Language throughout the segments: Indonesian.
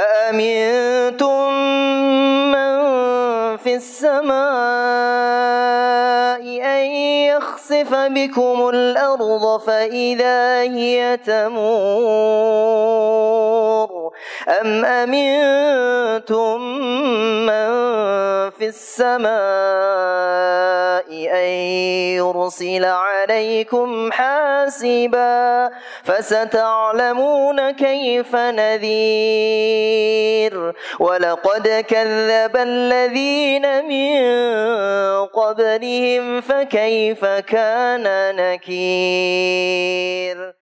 أأمنتم من في السماء أن يخسف بكم الأرض فإذا هي تمور أم أمنتم من في السماء أن يرسل عليكم حاسبا فستعلمون كيف نذير ولقد كذب الذين من قبلهم فكيف كان نكير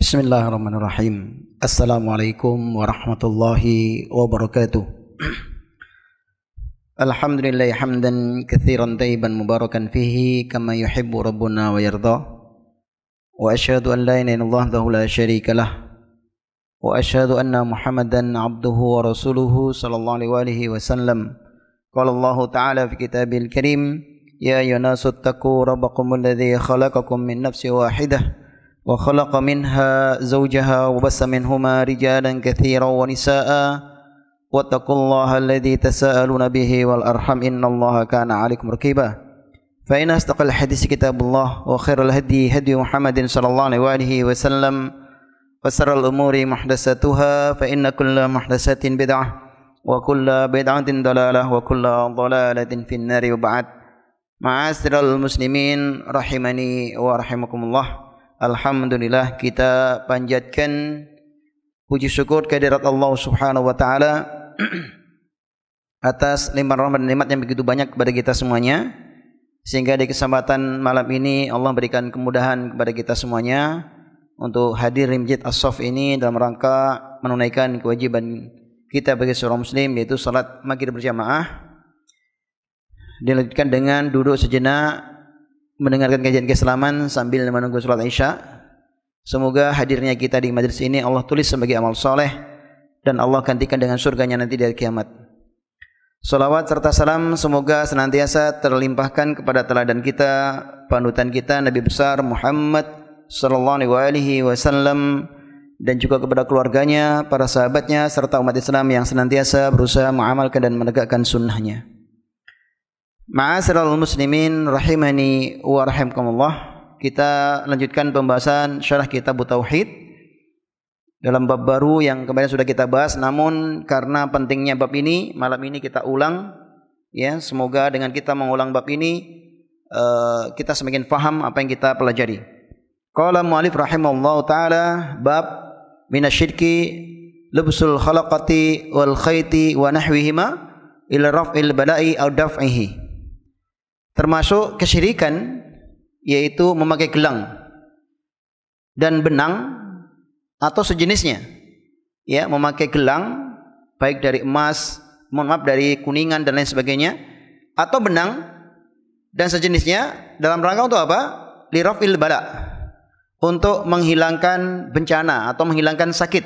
بسم الله الرحمن الرحيم السلام عليكم ورحمة الله وبركاته الحمد لله حمدا كثيرا طيبا مباركا فيه كما يحب ربنا ويرضى وأشهد أن لا إله إلا الله وحده لا شريك له وأشهد أن محمدا عبده ورسوله صلى الله عليه وآله وسلم قال الله تعالى في كتابه الكريم يا أيها الناس اتقوا ربكم الذي خلقكم من نفس واحدة وخلق منها زوجها وبس منهما رجالا كثيرا ونساء واتقوا الله الذي تساءلون به والأرحم إن الله كان عليكم ركيبا فإن أصدق الحديث كتاب الله وخير الهدي هدي محمد صلى الله عليه وآله وسلم وسر الأمور محدثتها فإن كل محدثات بدعة وكل بدعة ضلالة وكل ضلالة في النار وبعد معاشر المسلمين رحمني ورحمكم الله Alhamdulillah kita panjatkan puji syukur kehadirat Allah Subhanahu wa taala atas limpahan rahmat dan nikmat yang begitu banyak kepada kita semuanya sehingga di kesempatan malam ini Allah berikan kemudahan kepada kita semuanya untuk hadir di Masjid As-Saff ini dalam rangka menunaikan kewajiban kita bagi seorang muslim yaitu salat maghrib berjamaah dilanjutkan dengan duduk sejenak mendengarkan kajian keislaman sambil menunggu sholat Isya. Semoga hadirnya kita di majlis ini Allah tulis sebagai amal soleh dan Allah gantikan dengan surganya nanti dari kiamat. Salawat serta salam semoga senantiasa terlimpahkan kepada teladan kita, panutan kita Nabi besar Muhammad sallallahu alaihi wasallam dan juga kepada keluarganya, para sahabatnya serta umat Islam yang senantiasa berusaha mengamalkan dan menegakkan sunnahnya. Ma'asirul muslimin rahimani wa rahimkumullah Kita lanjutkan pembahasan syarah kitab tauhid dalam bab baru yang kemarin sudah kita bahas namun karena pentingnya bab ini malam ini kita ulang ya semoga dengan kita mengulang bab ini eh, kita semakin faham apa yang kita pelajari. Qala mu'alif rahimallahu taala bab minasyidki lubsul khalaqati wal khayti wa nahwihima ila raf'il bala'i au daf'ihi termasuk kesyirikan yaitu memakai gelang dan benang atau sejenisnya ya memakai gelang baik dari emas mohon maaf dari kuningan dan lain sebagainya atau benang dan sejenisnya dalam rangka untuk apa lirafil bala untuk menghilangkan bencana atau menghilangkan sakit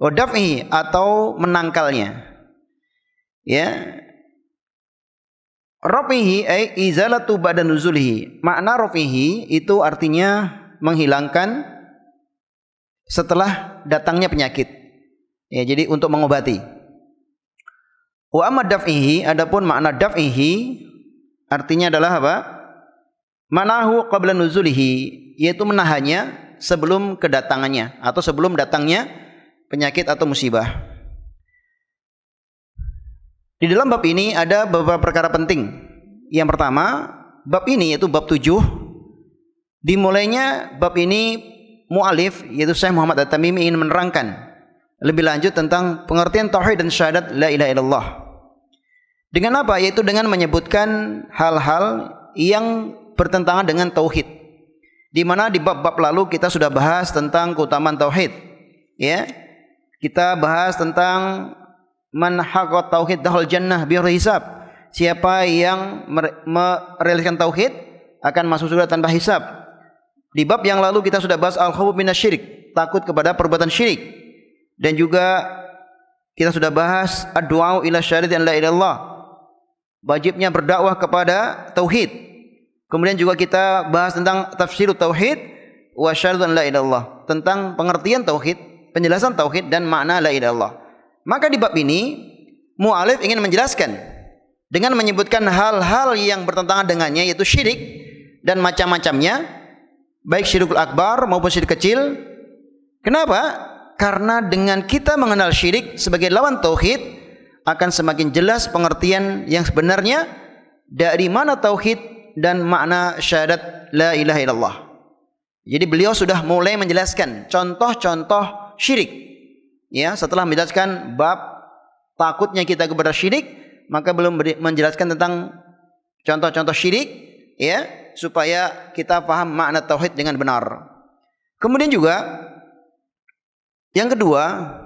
wadafi atau menangkalnya ya Rofihi, ay izalatu badan nuzulihi. Makna rofihi itu artinya menghilangkan setelah datangnya penyakit. Ya, jadi untuk mengobati. Wa amma daf'ihi adapun makna daf'ihi artinya adalah apa? Manahu qabla nuzulihi yaitu menahannya sebelum kedatangannya atau sebelum datangnya penyakit atau musibah. Di dalam bab ini ada beberapa perkara penting. Yang pertama, bab ini yaitu bab 7 dimulainya bab ini mualif yaitu Syekh Muhammad At-Tamimi ingin menerangkan lebih lanjut tentang pengertian tauhid dan syahadat la ilaha illallah. Dengan apa? Yaitu dengan menyebutkan hal-hal yang bertentangan dengan tauhid. Di mana di bab-bab lalu kita sudah bahas tentang keutamaan tauhid. Ya. Kita bahas tentang man haqqat tauhid dahul jannah bi hisab. Siapa yang merealisasikan tauhid akan masuk surga tanpa hisab. Di bab yang lalu kita sudah bahas al-khawf syirik, takut kepada perbuatan syirik. Dan juga kita sudah bahas ad-du'a ila syarid la illallah Wajibnya berdakwah kepada tauhid. Kemudian juga kita bahas tentang tafsir tauhid wa an la illallah tentang pengertian tauhid, penjelasan tauhid dan makna la illallah maka di bab ini mualif ingin menjelaskan dengan menyebutkan hal-hal yang bertentangan dengannya yaitu syirik dan macam-macamnya baik syirikul akbar maupun syirik kecil. Kenapa? Karena dengan kita mengenal syirik sebagai lawan tauhid akan semakin jelas pengertian yang sebenarnya dari mana tauhid dan makna syahadat la ilaha illallah. Jadi beliau sudah mulai menjelaskan contoh-contoh syirik. Ya, setelah menjelaskan bab takutnya kita kepada syirik, maka belum menjelaskan tentang contoh-contoh syirik, ya, supaya kita paham makna tauhid dengan benar. Kemudian juga yang kedua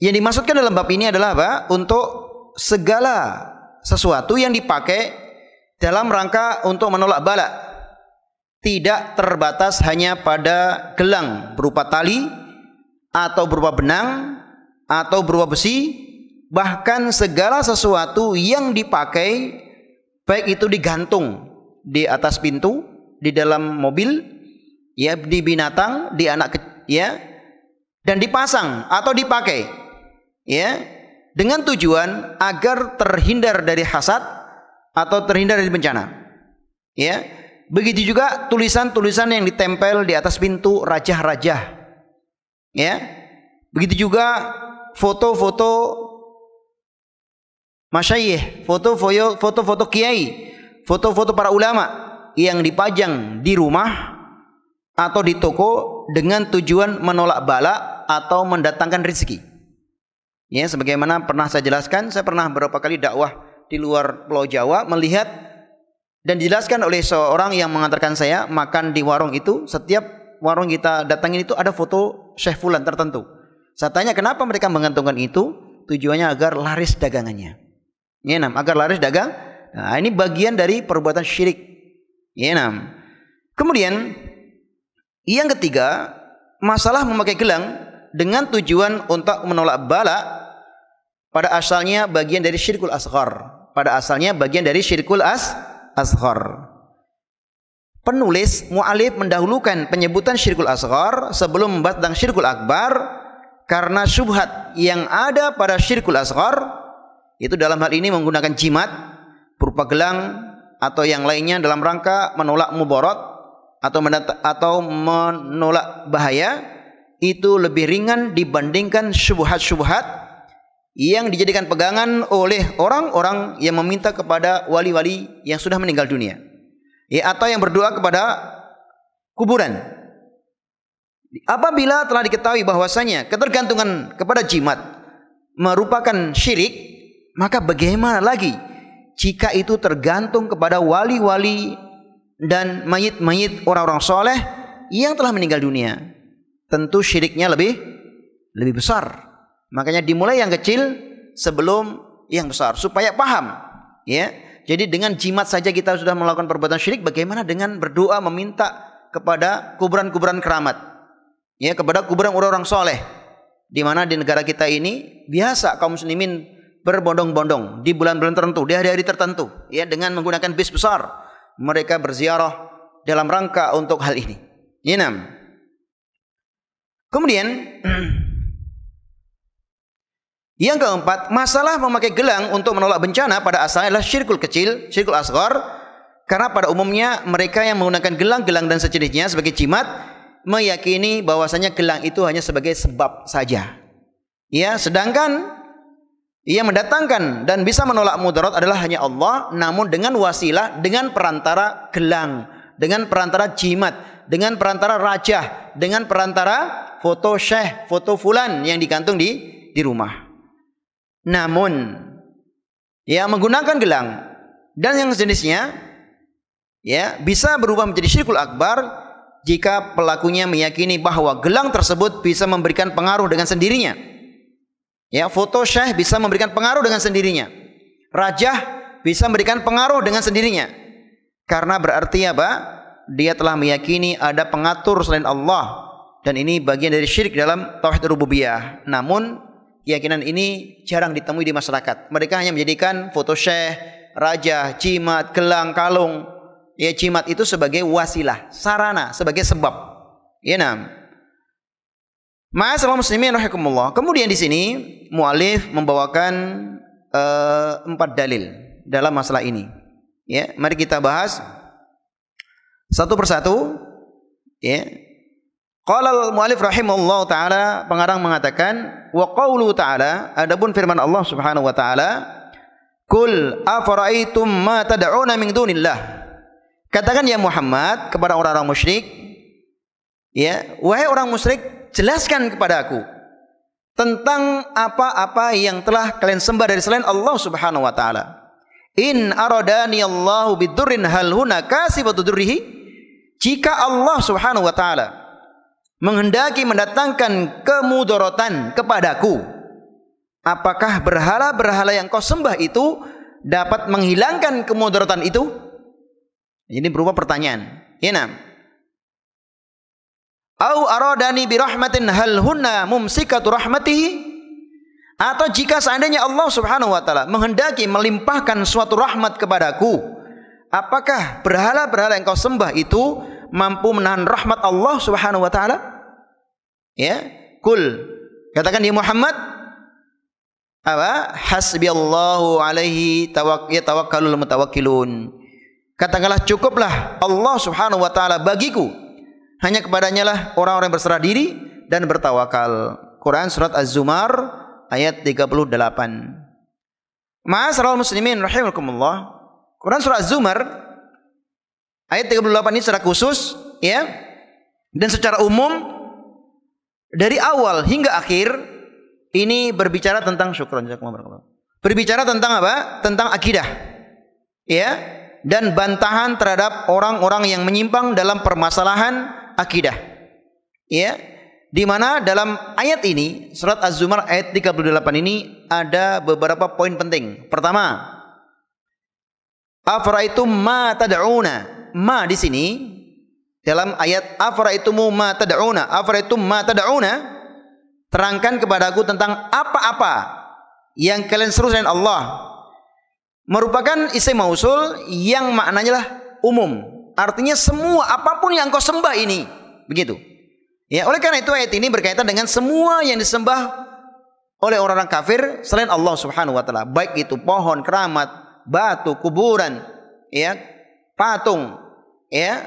yang dimaksudkan dalam bab ini adalah apa? Untuk segala sesuatu yang dipakai dalam rangka untuk menolak bala. Tidak terbatas hanya pada gelang berupa tali atau berupa benang atau berupa besi bahkan segala sesuatu yang dipakai baik itu digantung di atas pintu di dalam mobil ya di binatang di anak ya dan dipasang atau dipakai ya dengan tujuan agar terhindar dari hasad atau terhindar dari bencana ya begitu juga tulisan-tulisan yang ditempel di atas pintu rajah-rajah Ya. Begitu juga foto-foto masyayih foto-foto foto-foto kiai, foto-foto para ulama yang dipajang di rumah atau di toko dengan tujuan menolak bala atau mendatangkan rezeki. Ya, sebagaimana pernah saya jelaskan, saya pernah beberapa kali dakwah di luar Pulau Jawa melihat dan dijelaskan oleh seorang yang mengantarkan saya makan di warung itu setiap warung kita datangin itu ada foto Syekh Fulan tertentu. Saya tanya kenapa mereka menggantungkan itu? Tujuannya agar laris dagangannya. Ya enam, agar laris dagang. Nah, ini bagian dari perbuatan syirik. Ya enam. Kemudian yang ketiga, masalah memakai gelang dengan tujuan untuk menolak bala pada asalnya bagian dari syirkul asghar. Pada asalnya bagian dari syirkul as asghar penulis mu'alif mendahulukan penyebutan syirkul asghar sebelum membahas tentang syirkul akbar karena syubhat yang ada pada syirkul asghar itu dalam hal ini menggunakan jimat berupa gelang atau yang lainnya dalam rangka menolak muborot atau atau menolak bahaya itu lebih ringan dibandingkan syubhat-syubhat yang dijadikan pegangan oleh orang-orang yang meminta kepada wali-wali yang sudah meninggal dunia. Ya, atau yang berdoa kepada kuburan. Apabila telah diketahui bahwasanya ketergantungan kepada jimat merupakan syirik, maka bagaimana lagi jika itu tergantung kepada wali-wali dan mayit-mayit orang-orang soleh yang telah meninggal dunia? Tentu syiriknya lebih lebih besar. Makanya dimulai yang kecil sebelum yang besar supaya paham, ya jadi dengan jimat saja kita sudah melakukan perbuatan syirik, bagaimana dengan berdoa meminta kepada kuburan-kuburan keramat? Ya, kepada kuburan orang-orang soleh. Di mana di negara kita ini biasa kaum muslimin berbondong-bondong di bulan-bulan tertentu, di hari-hari tertentu, ya dengan menggunakan bis besar. Mereka berziarah dalam rangka untuk hal ini. Ini ya, enam. Kemudian Yang keempat, masalah memakai gelang untuk menolak bencana pada asalnya adalah syirkul kecil, syirkul asgar. Karena pada umumnya mereka yang menggunakan gelang, gelang dan sejenisnya sebagai jimat meyakini bahwasanya gelang itu hanya sebagai sebab saja. Ya, sedangkan yang mendatangkan dan bisa menolak mudarat adalah hanya Allah namun dengan wasilah, dengan perantara gelang, dengan perantara jimat, dengan perantara rajah, dengan perantara foto syekh, foto fulan yang digantung di di rumah namun ya menggunakan gelang dan yang sejenisnya ya bisa berubah menjadi syirkul akbar jika pelakunya meyakini bahwa gelang tersebut bisa memberikan pengaruh dengan sendirinya. Ya, foto syekh bisa memberikan pengaruh dengan sendirinya. Rajah bisa memberikan pengaruh dengan sendirinya. Karena berarti apa? Dia telah meyakini ada pengatur selain Allah dan ini bagian dari syirik dalam tauhid rububiyah. Namun Keyakinan ini jarang ditemui di masyarakat. Mereka hanya menjadikan foto syekh, raja, cimat, gelang, kalung. Ya cimat itu sebagai wasilah, sarana, sebagai sebab. Ya nam. Ma'asal muslimin rahimakumullah. Kemudian di sini mualif membawakan uh, empat dalil dalam masalah ini. Ya, mari kita bahas satu persatu ya Qala al-mu'alif rahimahullah taala pengarang mengatakan wa qawlu taala adapun firman Allah Subhanahu wa taala kul afaraitum ma tad'una min dunillah katakan ya Muhammad kepada orang-orang musyrik ya wahai orang musyrik jelaskan kepada aku tentang apa-apa yang telah kalian sembah dari selain Allah Subhanahu wa taala in aradani Allahu bidurrin hal hunaka sifatu durrihi jika Allah Subhanahu wa taala menghendaki mendatangkan kemudorotan kepadaku. Apakah berhala-berhala yang kau sembah itu dapat menghilangkan kemudorotan itu? Ini berupa pertanyaan. Ya nam. Au aradani birahmatin hal hunna mumsikatu rahmatihi? Atau jika seandainya Allah Subhanahu wa taala menghendaki melimpahkan suatu rahmat kepadaku, apakah berhala-berhala yang kau sembah itu mampu menahan rahmat Allah Subhanahu wa taala? Ya, kul. Katakan dia ya Muhammad apa? Hasbiyallahu alaihi ya tawakkalul mutawakkilun. Katakanlah cukuplah Allah Subhanahu wa taala bagiku. Hanya kepadanya lah orang-orang berserah diri dan bertawakal. Quran surat Az-Zumar ayat 38. Ma'asyiral muslimin rahimakumullah. Quran surat Az-Zumar Ayat 38 ini secara khusus ya dan secara umum dari awal hingga akhir ini berbicara tentang syukron Berbicara tentang apa? Tentang akidah. Ya, dan bantahan terhadap orang-orang yang menyimpang dalam permasalahan akidah. Ya, di mana dalam ayat ini surat Az-Zumar ayat 38 ini ada beberapa poin penting. Pertama, afraitum ma tad'una ma di sini dalam ayat Afra itu mu ma tad'una itu ma tad'una terangkan kepadaku tentang apa-apa yang kalian seru selain Allah merupakan isim mausul yang maknanya lah umum artinya semua apapun yang kau sembah ini begitu ya oleh karena itu ayat ini berkaitan dengan semua yang disembah oleh orang-orang kafir selain Allah Subhanahu wa taala baik itu pohon keramat batu kuburan ya patung, ya.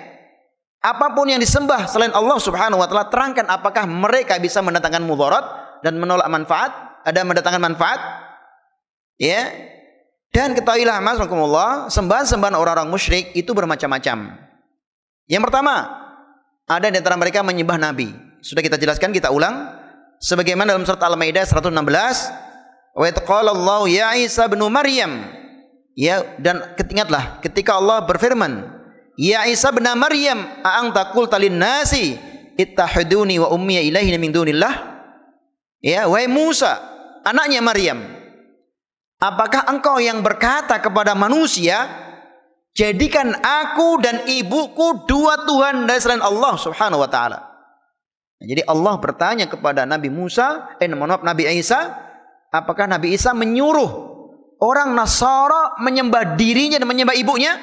Apapun yang disembah selain Allah Subhanahu wa taala, terangkan apakah mereka bisa mendatangkan mudarat dan menolak manfaat, ada mendatangkan manfaat? Ya. Dan ketahuilah Mas sembahan-sembahan orang-orang musyrik itu bermacam-macam. Yang pertama, ada di antara mereka menyembah nabi. Sudah kita jelaskan, kita ulang sebagaimana dalam surat Al-Maidah 116, wa yaqala Allah ya Isa bin Maryam Ya, dan ingatlah ketika Allah berfirman, "Ya Isa bin Maryam, aang takul talin nasi ittahiduni wa ummi ilahi min dunillah?" Ya, wahai Musa, anaknya Maryam, apakah engkau yang berkata kepada manusia, "Jadikan aku dan ibuku dua tuhan dari selain Allah Subhanahu wa taala?" Nah, jadi Allah bertanya kepada Nabi Musa, eh mohon maaf Nabi Isa, apakah Nabi Isa menyuruh Orang Nasara menyembah dirinya dan menyembah ibunya.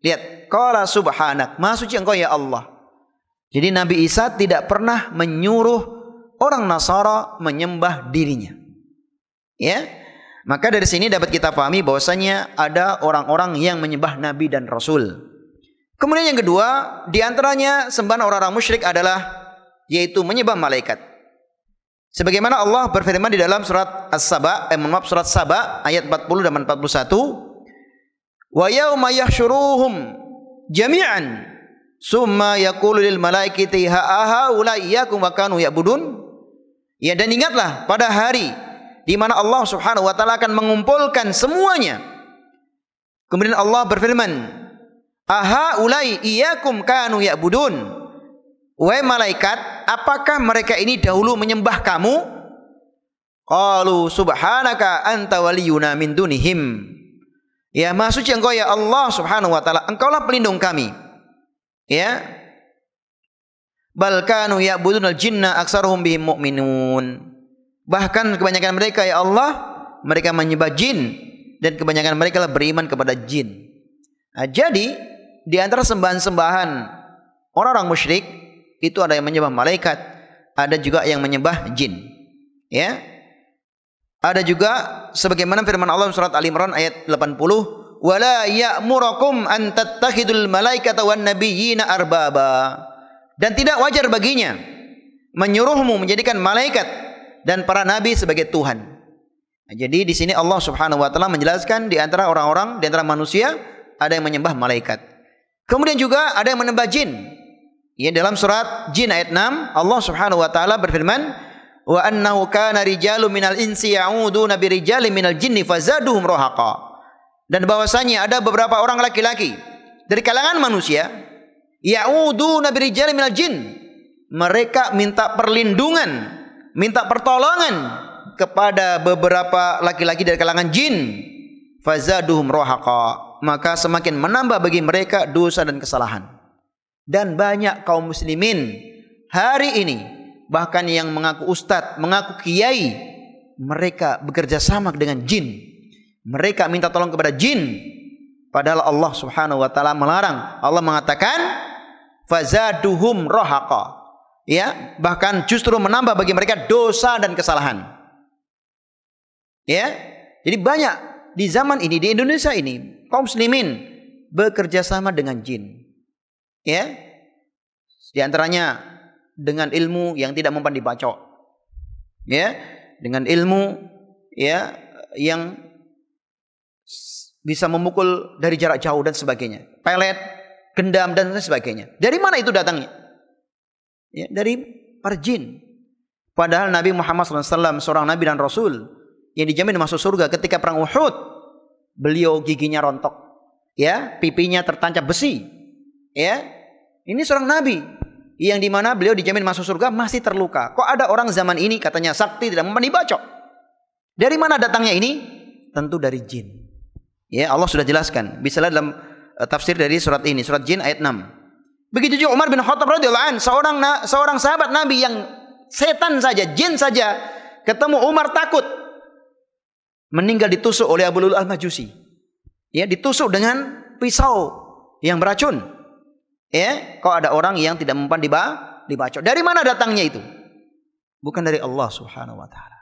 Lihat, qala subhanak, Maha suci Engkau ya Allah. Jadi Nabi Isa tidak pernah menyuruh orang Nasara menyembah dirinya. Ya. Maka dari sini dapat kita pahami bahwasanya ada orang-orang yang menyembah nabi dan rasul. Kemudian yang kedua, di antaranya sembahan orang-orang musyrik adalah yaitu menyembah malaikat. Sebagaimana Allah berfirman di dalam surat As-Saba, eh, maaf surat Saba ayat 40 dan 41. Wa yauma yahsyuruhum jami'an summa yaqulu lil malaikati ha ulaiyyakum wa kanu ya'budun. Ya dan ingatlah pada hari di mana Allah Subhanahu wa taala akan mengumpulkan semuanya. Kemudian Allah berfirman, "Aha ulai iyyakum kanu ya'budun." Wahai malaikat, apakah mereka ini dahulu menyembah kamu? Qalu subhanaka anta waliyuna min dunihim. Ya, maksudnya Engkau ya Allah Subhanahu wa taala, Engkaulah pelindung kami. Ya. Bal kanu al jinna aksaruhum bihim mu'minun. Bahkan kebanyakan mereka ya Allah, mereka menyembah jin dan kebanyakan mereka lah beriman kepada jin. Nah, jadi di antara sembahan-sembahan orang-orang musyrik itu ada yang menyembah malaikat, ada juga yang menyembah jin. Ya. Ada juga sebagaimana firman Allah surat Al Imran ayat 80, "Wala ya'murukum an tattakhidul malaikata wan nabiyyina arbaba." Dan tidak wajar baginya menyuruhmu menjadikan malaikat dan para nabi sebagai Tuhan. Nah, jadi di sini Allah Subhanahu wa taala menjelaskan di antara orang-orang, di antara manusia ada yang menyembah malaikat. Kemudian juga ada yang menyembah jin. Ya, dalam surat Jin ayat 6 Allah Subhanahu wa taala berfirman wa annahu kana rijalun minal insi ya'uduna birijalin minal jinni fazaduhum rahaqa. Dan bahwasanya ada beberapa orang laki-laki dari kalangan manusia ya'uduna birijalin minal jin. Mereka minta perlindungan, minta pertolongan kepada beberapa laki-laki dari kalangan jin. Fazaduhum rahaqa. Maka semakin menambah bagi mereka dosa dan kesalahan dan banyak kaum muslimin hari ini bahkan yang mengaku ustadz, mengaku kiai, mereka bekerja sama dengan jin. Mereka minta tolong kepada jin. Padahal Allah Subhanahu wa taala melarang. Allah mengatakan fazaduhum rohaqa. Ya, bahkan justru menambah bagi mereka dosa dan kesalahan. Ya. Jadi banyak di zaman ini di Indonesia ini kaum muslimin bekerja sama dengan jin Ya. Di antaranya dengan ilmu yang tidak mempan dibacok. Ya, dengan ilmu ya yang bisa memukul dari jarak jauh dan sebagainya. Pelet, gendam dan sebagainya. Dari mana itu datangnya? Ya, dari para jin. Padahal Nabi Muhammad SAW seorang Nabi dan Rasul yang dijamin masuk surga ketika perang Uhud. Beliau giginya rontok. ya Pipinya tertancap besi. Ya, ini seorang nabi yang dimana beliau dijamin masuk surga masih terluka. Kok ada orang zaman ini katanya sakti tidak mempunyai bacok Dari mana datangnya ini? Tentu dari jin. Ya Allah sudah jelaskan. Bisa dalam eh, tafsir dari surat ini, surat jin ayat 6. Begitu juga Umar bin Khattab radhiyallahu an, seorang seorang sahabat Nabi yang setan saja, jin saja ketemu Umar takut. Meninggal ditusuk oleh Abu Lul al-Majusi. Ya, ditusuk dengan pisau yang beracun. Ya, kok ada orang yang tidak mempan dibaca. Dari mana datangnya itu? Bukan dari Allah Subhanahu wa taala.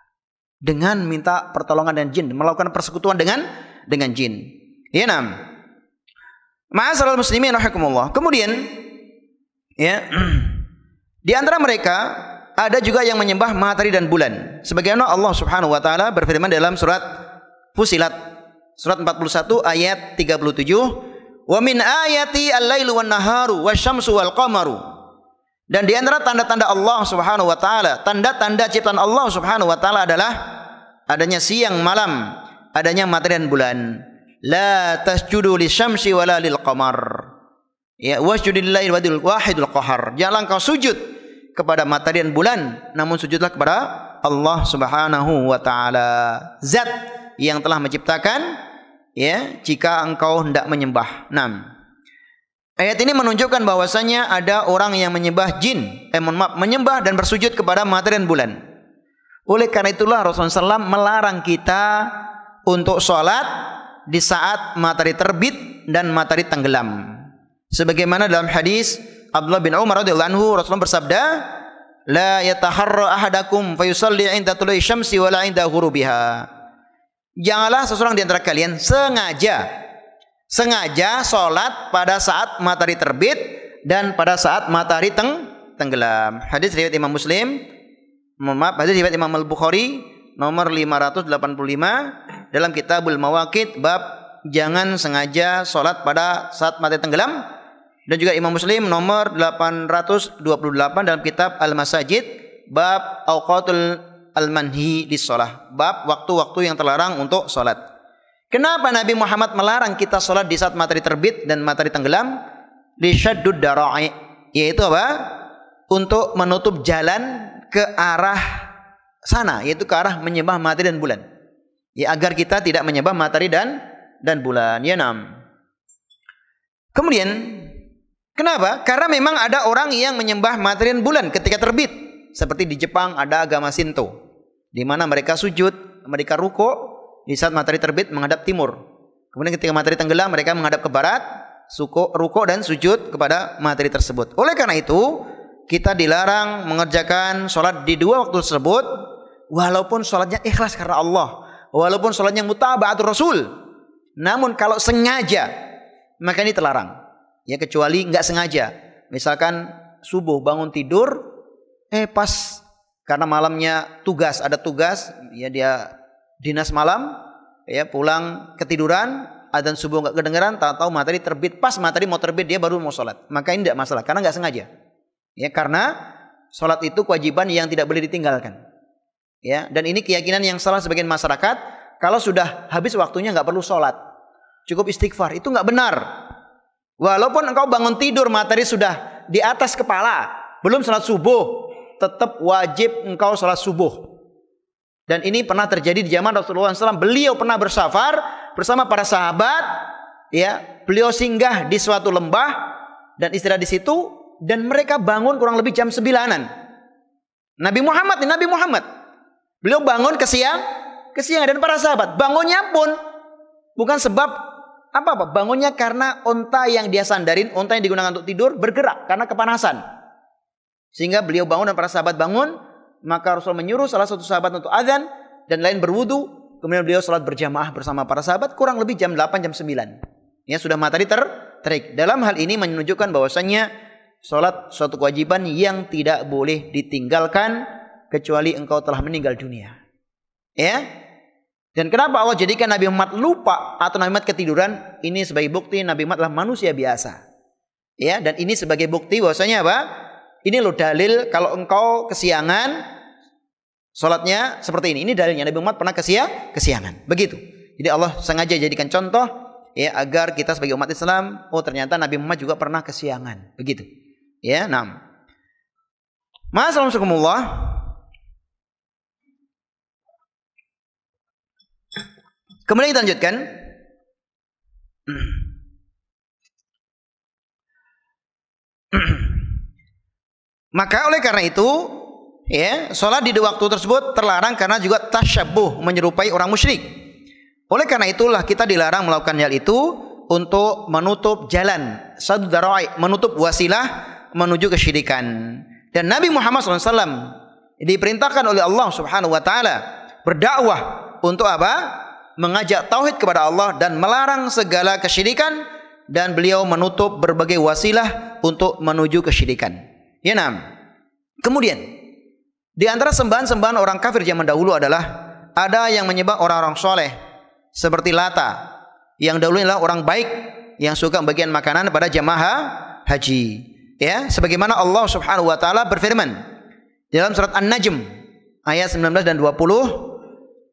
Dengan minta pertolongan dan jin, melakukan persekutuan dengan dengan jin. Ya, nam. muslimin rahimakumullah. Kemudian ya, di antara mereka ada juga yang menyembah matahari dan bulan. Sebagaimana Allah Subhanahu wa taala berfirman dalam surat Fusilat surat 41 ayat 37 Wa min ayati al-lailu wan naharu wasyamsu wal qamaru. Dan di antara tanda-tanda Allah Subhanahu wa taala, tanda-tanda ciptaan Allah Subhanahu wa taala adalah adanya siang malam, adanya matahari dan bulan. La tasjudu lisyamsi wala lil qamar. Ya wasjudillahi wadil wahidul qahar. Jangan kau sujud kepada matahari dan bulan, namun sujudlah kepada Allah Subhanahu wa taala. Zat yang telah menciptakan ya jika engkau hendak menyembah. enam Ayat ini menunjukkan bahwasanya ada orang yang menyembah jin, eh mohon maaf, menyembah dan bersujud kepada matahari dan bulan. Oleh karena itulah Rasulullah SAW melarang kita untuk sholat di saat matahari terbit dan matahari tenggelam. Sebagaimana dalam hadis Abdullah bin Umar radhiyallahu anhu Rasulullah bersabda, "La yataharra ahadakum fayusalli 'inda tulu'i syamsi wa la 'inda ghurubiha." Janganlah seseorang di antara kalian sengaja sengaja sholat pada saat matahari terbit dan pada saat matahari teng tenggelam. Hadis riwayat Imam Muslim, maaf, hadis riwayat Imam Al Bukhari nomor 585 dalam Kitabul Mawakid bab jangan sengaja sholat pada saat matahari tenggelam dan juga Imam Muslim nomor 828 dalam kitab Al Masajid bab Awqatul al-manhi di sholat Bab waktu-waktu yang terlarang untuk sholat. Kenapa Nabi Muhammad melarang kita sholat di saat matahari terbit dan matahari tenggelam? di syadud darai. Yaitu apa? Untuk menutup jalan ke arah sana. Yaitu ke arah menyembah matahari dan bulan. Ya agar kita tidak menyembah matahari dan dan bulan. Ya nam. Kemudian Kenapa? Karena memang ada orang yang menyembah matahari dan bulan ketika terbit. Seperti di Jepang ada agama Shinto di mana mereka sujud, mereka ruko di saat matahari terbit menghadap timur. Kemudian ketika matahari tenggelam mereka menghadap ke barat, suko, ruko dan sujud kepada matahari tersebut. Oleh karena itu, kita dilarang mengerjakan sholat di dua waktu tersebut walaupun sholatnya ikhlas karena Allah. Walaupun sholatnya mutabat Rasul. Namun kalau sengaja maka ini terlarang. Ya kecuali nggak sengaja. Misalkan subuh bangun tidur eh pas karena malamnya tugas ada tugas ya dia dinas malam ya pulang ketiduran adzan subuh nggak kedengeran tak tahu matahari terbit pas matahari mau terbit dia baru mau sholat maka ini tidak masalah karena nggak sengaja ya karena sholat itu kewajiban yang tidak boleh ditinggalkan ya dan ini keyakinan yang salah sebagian masyarakat kalau sudah habis waktunya nggak perlu sholat cukup istighfar itu nggak benar walaupun engkau bangun tidur matahari sudah di atas kepala belum sholat subuh tetap wajib engkau salat subuh. Dan ini pernah terjadi di zaman Rasulullah SAW. Beliau pernah bersafar bersama para sahabat, ya. Beliau singgah di suatu lembah dan istirahat di situ dan mereka bangun kurang lebih jam sembilanan. Nabi Muhammad nih, Nabi Muhammad. Beliau bangun ke siang, ke siang dan para sahabat bangunnya pun bukan sebab apa-apa, bangunnya karena onta yang dia sandarin, onta yang digunakan untuk tidur bergerak karena kepanasan. Sehingga beliau bangun dan para sahabat bangun, maka Rasul menyuruh salah satu sahabat untuk azan dan lain berwudu, kemudian beliau salat berjamaah bersama para sahabat kurang lebih jam 8 jam 9. Ya sudah matahari ter terik. Dalam hal ini menunjukkan bahwasannya salat suatu kewajiban yang tidak boleh ditinggalkan kecuali engkau telah meninggal dunia. Ya? Dan kenapa Allah jadikan Nabi Muhammad lupa atau Nabi Muhammad ketiduran? Ini sebagai bukti Nabi Muhammad adalah manusia biasa. Ya, dan ini sebagai bukti bahwasanya apa? Ini loh dalil kalau engkau kesiangan sholatnya seperti ini. Ini dalilnya Nabi Muhammad pernah kesia kesiangan. Begitu. Jadi Allah sengaja jadikan contoh ya agar kita sebagai umat Islam, oh ternyata Nabi Muhammad juga pernah kesiangan. Begitu. Ya, enam. Allah. Kemudian kita lanjutkan. Maka oleh karena itu, ya, sholat di waktu tersebut terlarang karena juga tasyabuh menyerupai orang musyrik. Oleh karena itulah kita dilarang melakukan hal itu untuk menutup jalan, satu darai, menutup wasilah menuju kesyirikan. Dan Nabi Muhammad SAW diperintahkan oleh Allah Subhanahu wa taala berdakwah untuk apa? mengajak tauhid kepada Allah dan melarang segala kesyirikan dan beliau menutup berbagai wasilah untuk menuju kesyirikan. Ya nam. Kemudian di antara sembahan-sembahan orang kafir zaman dahulu adalah ada yang menyembah orang-orang soleh seperti Lata yang dahulu adalah orang baik yang suka bagian makanan pada jamaah haji. Ya, sebagaimana Allah Subhanahu wa taala berfirman dalam surat An-Najm ayat 19 dan 20,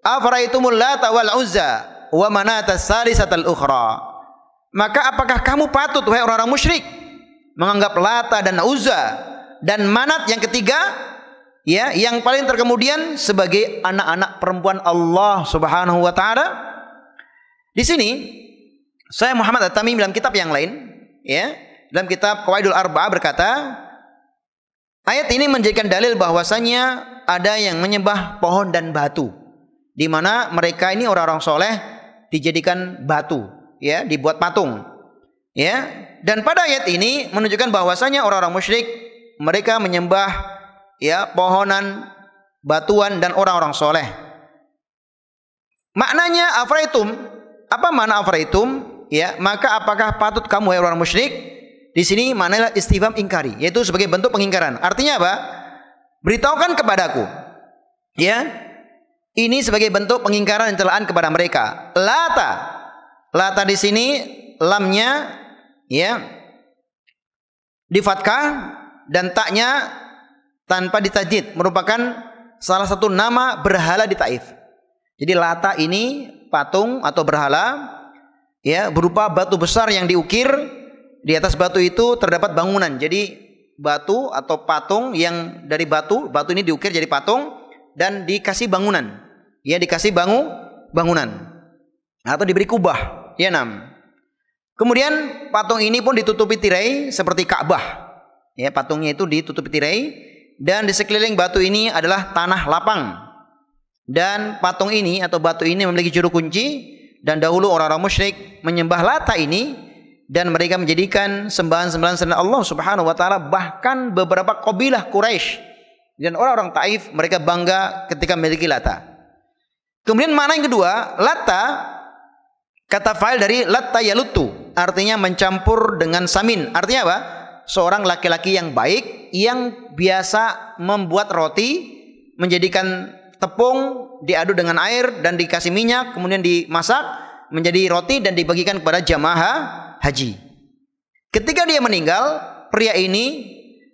"Afaraitumul Lata wal Uzza wa manata salisatal ukhra." Maka apakah kamu patut wahai orang-orang musyrik menganggap Lata dan Uzza dan manat yang ketiga ya yang paling terkemudian sebagai anak-anak perempuan Allah Subhanahu wa taala. Di sini saya Muhammad At-Tamim dalam kitab yang lain ya, dalam kitab Qawaidul Arba berkata, ayat ini menjadikan dalil bahwasanya ada yang menyembah pohon dan batu di mana mereka ini orang-orang soleh dijadikan batu ya dibuat patung ya dan pada ayat ini menunjukkan bahwasanya orang-orang musyrik mereka menyembah ya pohonan, batuan dan orang-orang soleh. Maknanya afraitum, apa mana afraitum? Ya, maka apakah patut kamu hai orang musyrik? Di sini mana istifham ingkari, yaitu sebagai bentuk pengingkaran. Artinya apa? Beritahukan kepadaku. Ya. Ini sebagai bentuk pengingkaran dan celaan kepada mereka. Lata. Lata di sini lamnya ya di fatkah dan taknya tanpa ditajid merupakan salah satu nama berhala di Taif. Jadi lata ini patung atau berhala ya berupa batu besar yang diukir di atas batu itu terdapat bangunan. Jadi batu atau patung yang dari batu, batu ini diukir jadi patung dan dikasih bangunan. Ya dikasih bangu bangunan atau diberi kubah. Ya enam. Kemudian patung ini pun ditutupi tirai seperti Ka'bah Ya, patungnya itu ditutupi tirai dan di sekeliling batu ini adalah tanah lapang. Dan patung ini atau batu ini memiliki juru kunci dan dahulu orang-orang musyrik menyembah Lata ini dan mereka menjadikan sembahan-sembahan selain Allah Subhanahu wa taala bahkan beberapa kabilah Quraisy dan orang-orang Taif mereka bangga ketika memiliki Lata. Kemudian mana yang kedua, Lata kata fa'il dari Lata yalutu artinya mencampur dengan samin. Artinya apa? seorang laki-laki yang baik yang biasa membuat roti, menjadikan tepung diaduk dengan air dan dikasih minyak, kemudian dimasak menjadi roti dan dibagikan kepada jamaah haji. Ketika dia meninggal, pria ini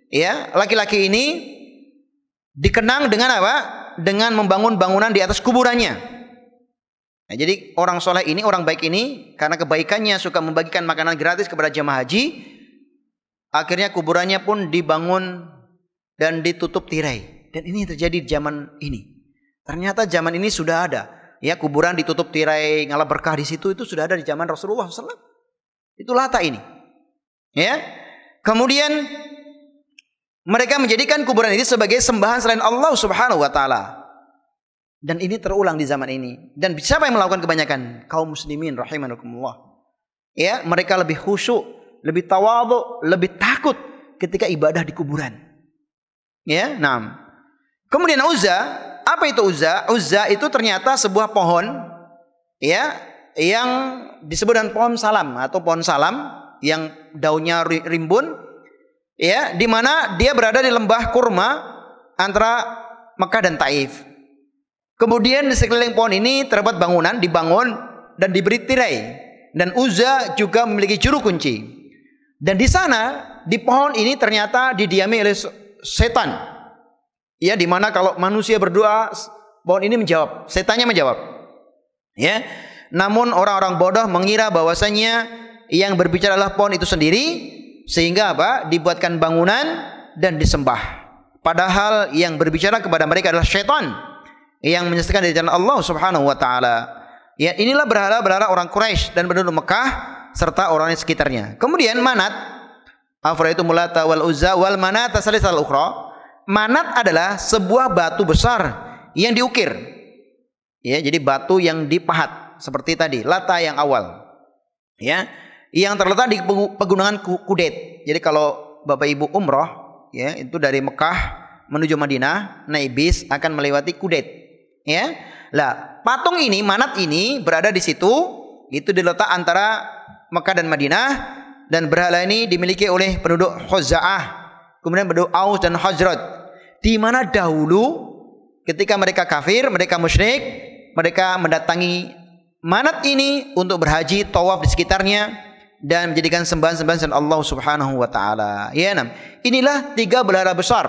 ya, laki-laki ini dikenang dengan apa? Dengan membangun bangunan di atas kuburannya. Nah, jadi orang soleh ini, orang baik ini, karena kebaikannya suka membagikan makanan gratis kepada jamaah haji, Akhirnya kuburannya pun dibangun dan ditutup tirai. Dan ini terjadi di zaman ini. Ternyata zaman ini sudah ada. Ya kuburan ditutup tirai ngalah berkah di situ itu sudah ada di zaman Rasulullah SAW. Itu lata ini. Ya. Kemudian mereka menjadikan kuburan ini sebagai sembahan selain Allah Subhanahu wa taala. Dan ini terulang di zaman ini. Dan siapa yang melakukan kebanyakan? Kaum muslimin rahimanakumullah. Ya, mereka lebih khusyuk lebih tawadhu, lebih takut ketika ibadah di kuburan. Ya, nah. Kemudian Uzza, apa itu Uzza? Uzza itu ternyata sebuah pohon ya yang disebut dengan pohon salam atau pohon salam yang daunnya rimbun ya di mana dia berada di lembah kurma antara Mekah dan Taif. Kemudian di sekeliling pohon ini terdapat bangunan dibangun dan diberi tirai dan Uzza juga memiliki juru kunci. Dan di sana di pohon ini ternyata didiami oleh setan. Ya, di mana kalau manusia berdoa, pohon ini menjawab, setannya menjawab. Ya. Namun orang-orang bodoh mengira bahwasanya yang berbicara adalah pohon itu sendiri sehingga apa? dibuatkan bangunan dan disembah. Padahal yang berbicara kepada mereka adalah setan yang menyesatkan dari jalan Allah Subhanahu wa taala. Ya, inilah berhala-berhala orang Quraisy dan penduduk Mekah serta orang di sekitarnya. Kemudian manat Afra itu mulata wal uzza wal manat salisal ukhra. Manat adalah sebuah batu besar yang diukir. Ya, jadi batu yang dipahat seperti tadi, lata yang awal. Ya, yang terletak di pegunungan Kudet. Jadi kalau Bapak Ibu umroh, ya, itu dari Mekah menuju Madinah naik bis akan melewati Kudet. Ya. Lah, patung ini, manat ini berada di situ, itu diletak antara Mekah dan Madinah dan berhala ini dimiliki oleh penduduk Khuza'ah kemudian penduduk Aus dan Khazraj. di mana dahulu ketika mereka kafir mereka musyrik mereka mendatangi manat ini untuk berhaji tawaf di sekitarnya dan menjadikan sembahan-sembahan Allah Subhanahu wa taala. Ya, enam. Inilah tiga berhala besar.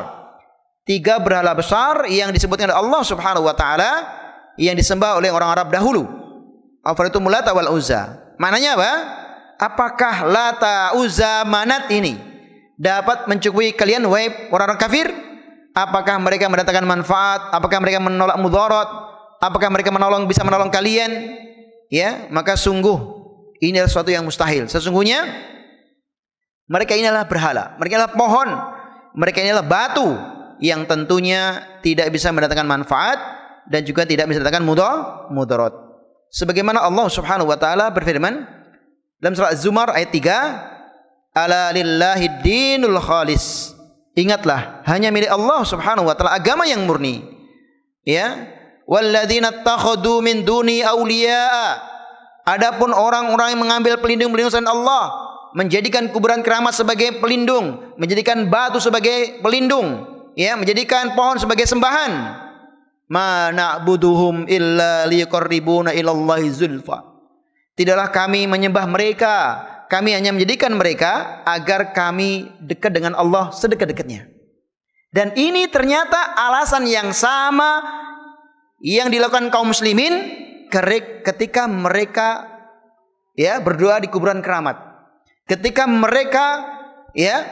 Tiga berhala besar yang disebutkan oleh Allah Subhanahu wa taala yang disembah oleh orang Arab dahulu. al Mulat wal Uzza. Maknanya apa? apakah Lata, uzamanat ini dapat mencukupi kalian wahai orang-orang kafir? Apakah mereka mendatangkan manfaat? Apakah mereka menolak mudarat? Apakah mereka menolong bisa menolong kalian? Ya, maka sungguh ini adalah sesuatu yang mustahil. Sesungguhnya mereka inilah berhala, mereka adalah pohon, mereka inilah batu yang tentunya tidak bisa mendatangkan manfaat dan juga tidak bisa mendatangkan mudarat. Sebagaimana Allah Subhanahu wa taala berfirman, dalam surat zumar ayat 3, "Ala lillahi dinul khalis." Ingatlah, hanya milik Allah Subhanahu wa taala agama yang murni. Ya. Walladzina takhudu min duni awliya. Adapun orang-orang yang mengambil pelindung-pelindung selain Allah, menjadikan kuburan keramat sebagai pelindung, menjadikan batu sebagai pelindung, ya, menjadikan pohon sebagai sembahan. Ma na'buduhum illa liqarribuna ilallahi zulfa. Tidaklah kami menyembah mereka, kami hanya menjadikan mereka agar kami dekat dengan Allah sedekat-dekatnya. Dan ini ternyata alasan yang sama yang dilakukan kaum muslimin ketika mereka ya berdoa di kuburan keramat. Ketika mereka ya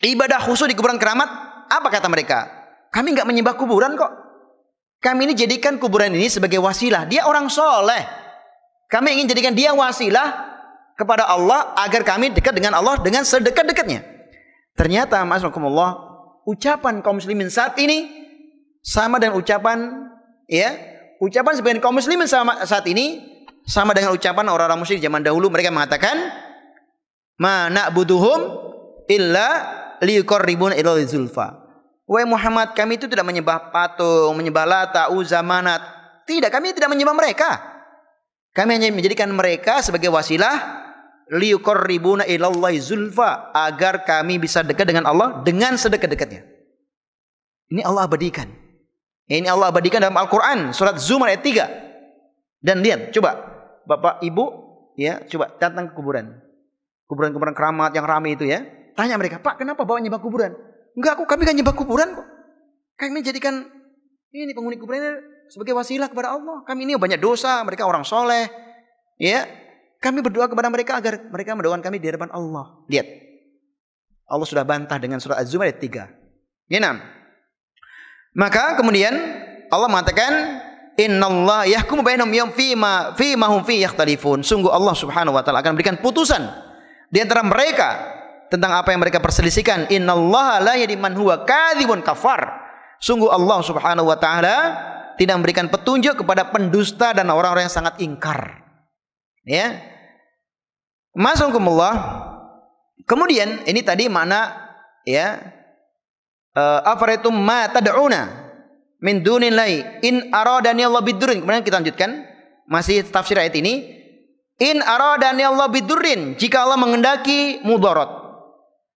ibadah khusus di kuburan keramat, apa kata mereka? Kami nggak menyembah kuburan kok. Kami ini jadikan kuburan ini sebagai wasilah. Dia orang soleh. Kami ingin jadikan dia wasilah kepada Allah agar kami dekat dengan Allah dengan sedekat-dekatnya. Ternyata masyaallah ucapan kaum muslimin saat ini sama dengan ucapan ya, ucapan sebagian kaum muslimin sama saat ini sama dengan ucapan orang-orang musyrik zaman dahulu mereka mengatakan mana butuhum illa liqarribun ila zulfa. Wahai Muhammad, kami itu tidak menyembah patung, menyembah lata, uzamanat. Tidak, kami tidak menyembah mereka. Kami hanya menjadikan mereka sebagai wasilah ribuna ilallahi zulfa agar kami bisa dekat dengan Allah dengan sedekat-dekatnya. Ini Allah abadikan. Ini Allah abadikan dalam Al-Qur'an surat Zumar ayat 3. Dan lihat, coba Bapak Ibu ya, coba datang ke kuburan. Kuburan-kuburan keramat yang ramai itu ya. Tanya mereka, "Pak, kenapa bawa nyembah kuburan?" "Enggak, aku kami kan nyembah kuburan kok. Kami jadikan ini penghuni kuburan ini sebagai wasilah kepada Allah. Kami ini banyak dosa, mereka orang soleh. Ya, kami berdoa kepada mereka agar mereka mendoakan kami di hadapan Allah. Lihat, Allah sudah bantah dengan surah Az-Zumar ayat 3. Ya, nah. Maka kemudian Allah mengatakan Innallah yahkumu bainahum yawm fi ma hum fi yakhtalifun. Sungguh Allah Subhanahu wa taala akan berikan putusan di antara mereka tentang apa yang mereka perselisihkan. Innallaha la yahdi man huwa kadzibun kafar. Sungguh Allah Subhanahu wa taala tidak memberikan petunjuk kepada pendusta dan orang-orang yang sangat ingkar. Ya. Masukumullah. Kemudian ini tadi mana ya eh, afaraitum ma tad'una min dunillahi in aradani Allah bidurrin. Kemudian kita lanjutkan masih tafsir ayat ini. In aradani Allah bidurrin jika Allah mengendaki mudarat.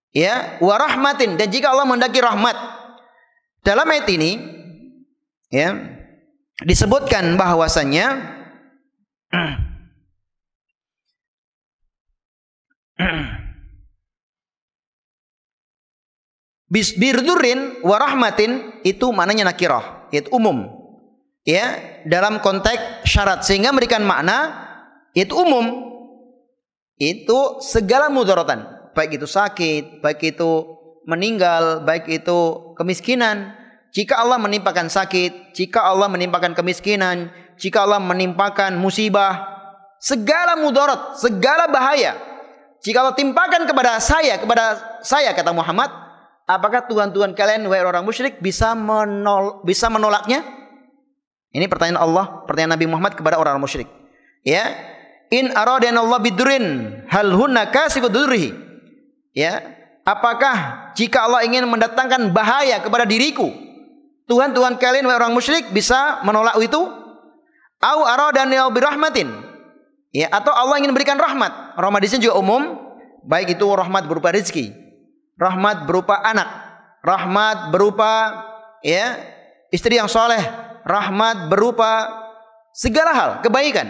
Ya, wa rahmatin dan jika Allah mengendaki rahmat. Dalam ayat ini ya disebutkan bahwasannya birdurin warahmatin itu mananya nakirah yaitu umum ya dalam konteks syarat sehingga memberikan makna itu umum itu segala mudaratan baik itu sakit baik itu meninggal baik itu kemiskinan jika Allah menimpakan sakit, jika Allah menimpakan kemiskinan, jika Allah menimpakan musibah, segala mudarat, segala bahaya, jika Allah timpakan kepada saya, kepada saya kata Muhammad, apakah Tuhan-Tuhan kalian wahai orang musyrik bisa menol, bisa menolaknya? Ini pertanyaan Allah, pertanyaan Nabi Muhammad kepada orang, -orang musyrik. Ya, in aradan Allah bidurin hal hunna kasikudurhi. Ya, apakah jika Allah ingin mendatangkan bahaya kepada diriku, Tuhan-Tuhan kalian orang musyrik bisa menolak itu? Au aradan birahmatin. Ya, atau Allah ingin berikan rahmat. Rahmat di sini juga umum, baik itu rahmat berupa rezeki, rahmat berupa anak, rahmat berupa ya istri yang soleh, rahmat berupa segala hal kebaikan.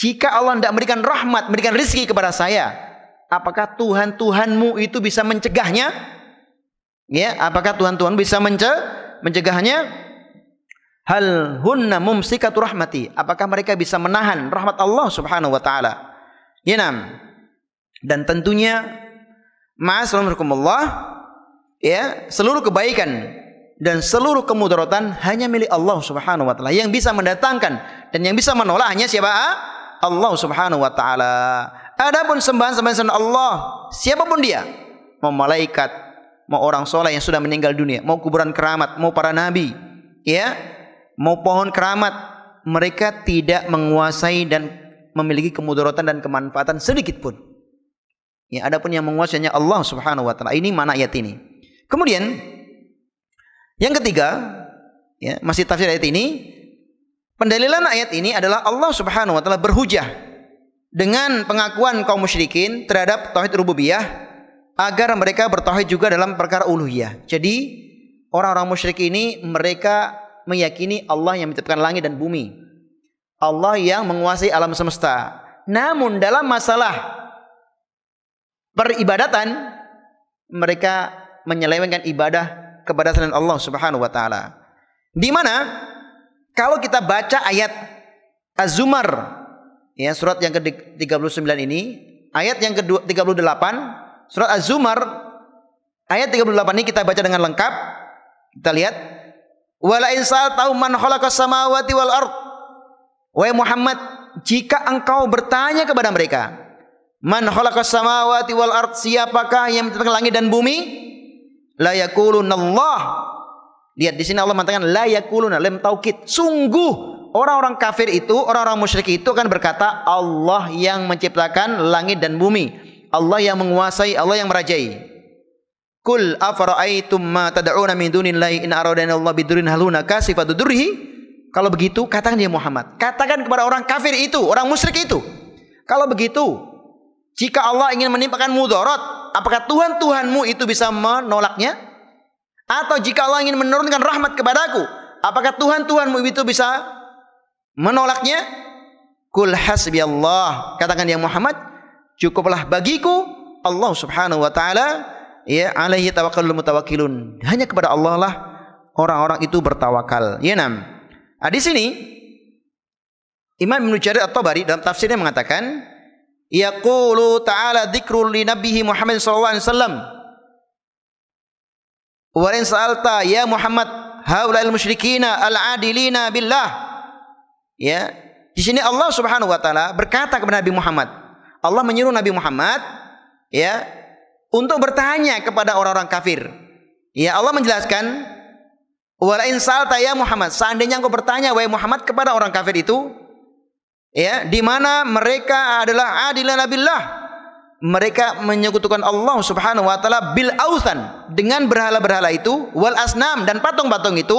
Jika Allah tidak memberikan rahmat, memberikan rezeki kepada saya, apakah Tuhan Tuhanmu itu bisa mencegahnya? Ya, apakah Tuhan Tuhan bisa mencegah? mencegahnya? Hal hunna mumsikatu rahmati? Apakah mereka bisa menahan rahmat Allah Subhanahu wa taala? Inam. Ya, dan tentunya ma'asalamukumullah ya, seluruh kebaikan dan seluruh kemudaratan hanya milik Allah Subhanahu wa taala. Yang bisa mendatangkan dan yang bisa menolaknya siapa? Allah Subhanahu wa taala. Adapun sembahan-sembahan Allah, siapapun dia, mau malaikat, mau orang soleh yang sudah meninggal dunia, mau kuburan keramat, mau para nabi, ya, mau pohon keramat, mereka tidak menguasai dan memiliki kemudaratan dan kemanfaatan sedikit pun. Ya, adapun yang menguasainya Allah Subhanahu wa taala. Ini mana ayat ini. Kemudian yang ketiga, ya, masih tafsir ayat ini, pendalilan ayat ini adalah Allah Subhanahu wa taala berhujah dengan pengakuan kaum musyrikin terhadap tauhid rububiyah agar mereka bertauhid juga dalam perkara uluhiyah. Jadi orang-orang musyrik ini mereka meyakini Allah yang menciptakan langit dan bumi. Allah yang menguasai alam semesta. Namun dalam masalah peribadatan mereka menyelewengkan ibadah kepada selain Allah Subhanahu wa taala. Di mana kalau kita baca ayat Az-Zumar ya surat yang ke-39 ini, ayat yang ke-38 surat Az-Zumar ayat 38 ini kita baca dengan lengkap. Kita lihat. Wala in tahu man khalaqas samawati wal ard. Wahai Muhammad, jika engkau bertanya kepada mereka, man khalaqas samawati wal ard, siapakah yang menciptakan langit dan bumi? La Allah. Lihat di sini Allah mengatakan la yakuluna lem taukid. Sungguh orang-orang kafir itu, orang-orang musyrik itu akan berkata Allah yang menciptakan langit dan bumi. Allah yang menguasai, Allah yang merajai. Kul afara'aitum ma tad'una min dunillahi in aradana Allah bidurrin haluna kasifatu durrihi? Kalau begitu katakan dia Muhammad. Katakan kepada orang kafir itu, orang musyrik itu. Kalau begitu, jika Allah ingin menimpakan mudarat, apakah Tuhan Tuhanmu itu bisa menolaknya? Atau jika Allah ingin menurunkan rahmat kepadaku, apakah Tuhan Tuhanmu itu bisa menolaknya? Kul hasbi Allah. Katakan dia Muhammad, Cukuplah bagiku Allah Subhanahu wa taala ya alaihi tawakkalul mutawakkilun. Hanya kepada Allah lah orang-orang itu bertawakal. Ya nam. Nah, di sini Imam Ibnu Jarir At-Tabari dalam tafsirnya mengatakan yaqulu ta'ala dzikrul li nabihi Muhammad sallallahu alaihi wasallam wa in sa'alta ya Muhammad haulal musyrikina al-adilina billah ya di sini Allah Subhanahu wa taala berkata kepada Nabi Muhammad Allah menyuruh Nabi Muhammad ya untuk bertanya kepada orang-orang kafir. Ya Allah menjelaskan wala in salta ya Muhammad, seandainya engkau bertanya wahai Muhammad kepada orang kafir itu ya di mana mereka adalah adilan billah. Mereka menyekutukan Allah Subhanahu wa taala bil ausan dengan berhala-berhala itu wal asnam dan patung-patung itu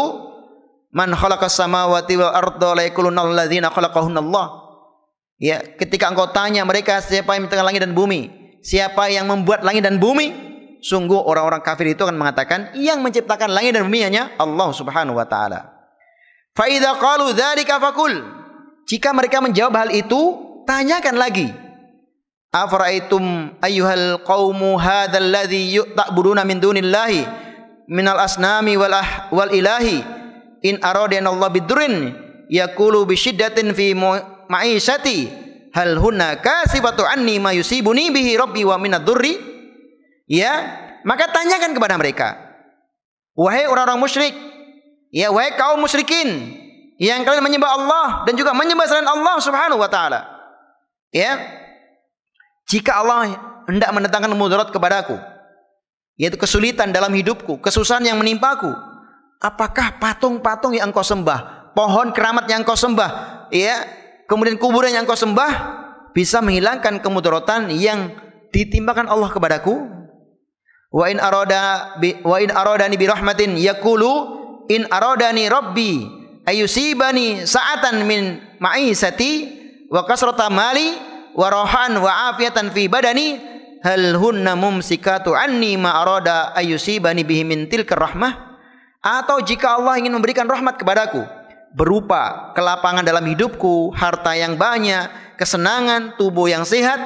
man khalaqas samawati wal arda la yakulunalladzina khalaqahunallah Ya, ketika engkau tanya mereka siapa yang menciptakan langit dan bumi, siapa yang membuat langit dan bumi, sungguh orang-orang kafir itu akan mengatakan yang menciptakan langit dan bumi hanya Allah Subhanahu wa taala. Fa idza qalu dzalika fakul. Jika mereka menjawab hal itu, tanyakan lagi. Afaraitum ayyuhal qaumu hadzal ladzi yu'tabuduna min dunillahi minal asnami wal ah, wal ilahi in aradana Allah bidrin yaqulu bisyiddatin fi ma'isyati hal hunaka sifatu anni ma yusibuni bihi rabbi wa minad durri ya maka tanyakan kepada mereka wahai orang-orang musyrik ya wahai kaum musyrikin yang kalian menyembah Allah dan juga menyembah selain Allah Subhanahu wa taala ya jika Allah hendak mendatangkan mudarat kepadaku yaitu kesulitan dalam hidupku kesusahan yang menimpaku apakah patung-patung yang engkau sembah pohon keramat yang engkau sembah ya kemudian kuburan yang kau sembah bisa menghilangkan kemudaratan yang ditimpakan Allah kepadaku. Wa in arada bi, wa in aradani bi rahmatin yaqulu in aradani rabbi ayusibani sa'atan min ma'isati wa kasrata mali wa rohan wa afiatan fi badani hal hunna mumsikatu anni ma arada ayusibani bihi min tilka rahmah atau jika Allah ingin memberikan rahmat kepadaku berupa kelapangan dalam hidupku, harta yang banyak, kesenangan, tubuh yang sehat?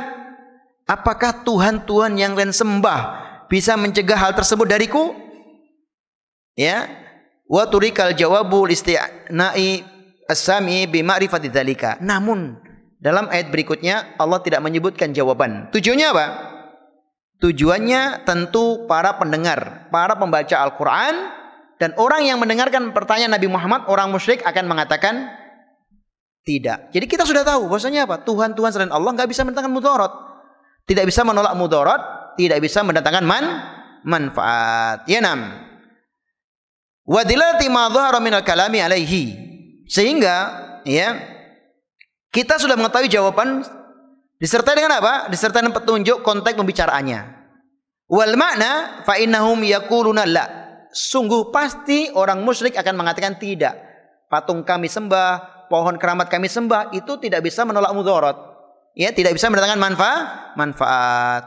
Apakah Tuhan-Tuhan yang lain sembah bisa mencegah hal tersebut dariku? Ya. Wa turikal jawabul isti'na'i asami sami dzalika. Namun dalam ayat berikutnya Allah tidak menyebutkan jawaban. Tujuannya apa? Tujuannya tentu para pendengar, para pembaca Al-Qur'an dan orang yang mendengarkan pertanyaan Nabi Muhammad orang musyrik akan mengatakan tidak. Jadi kita sudah tahu bahwasanya apa? Tuhan Tuhan selain Allah nggak bisa mendatangkan mudarat. Tidak bisa menolak mudarat, tidak bisa mendatangkan man manfaat. Ya nam. dilati ma dhahara al kalami alaihi. Sehingga ya kita sudah mengetahui jawaban disertai dengan apa? Disertai dengan petunjuk konteks pembicaraannya. Wal makna fa innahum yaquluna la sungguh pasti orang musyrik akan mengatakan tidak. Patung kami sembah, pohon keramat kami sembah itu tidak bisa menolak mudorot. Ya, tidak bisa mendatangkan manfaat, manfaat.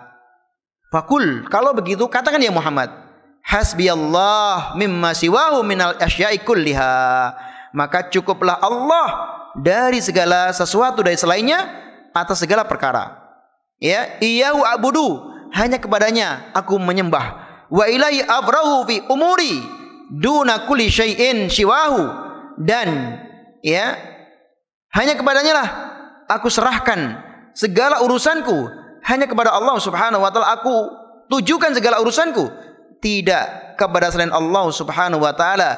Fakul, kalau begitu katakan ya Muhammad, hasbi Allah mimma siwahu minal asya'i kulliha. Maka cukuplah Allah dari segala sesuatu dari selainnya atas segala perkara. Ya, iyahu abudu, hanya kepadanya aku menyembah wa ilai abrahu fi umuri duna kulli syai'in siwahu dan ya hanya kepadanya lah aku serahkan segala urusanku hanya kepada Allah Subhanahu wa taala aku tujukan segala urusanku tidak kepada selain Allah Subhanahu wa taala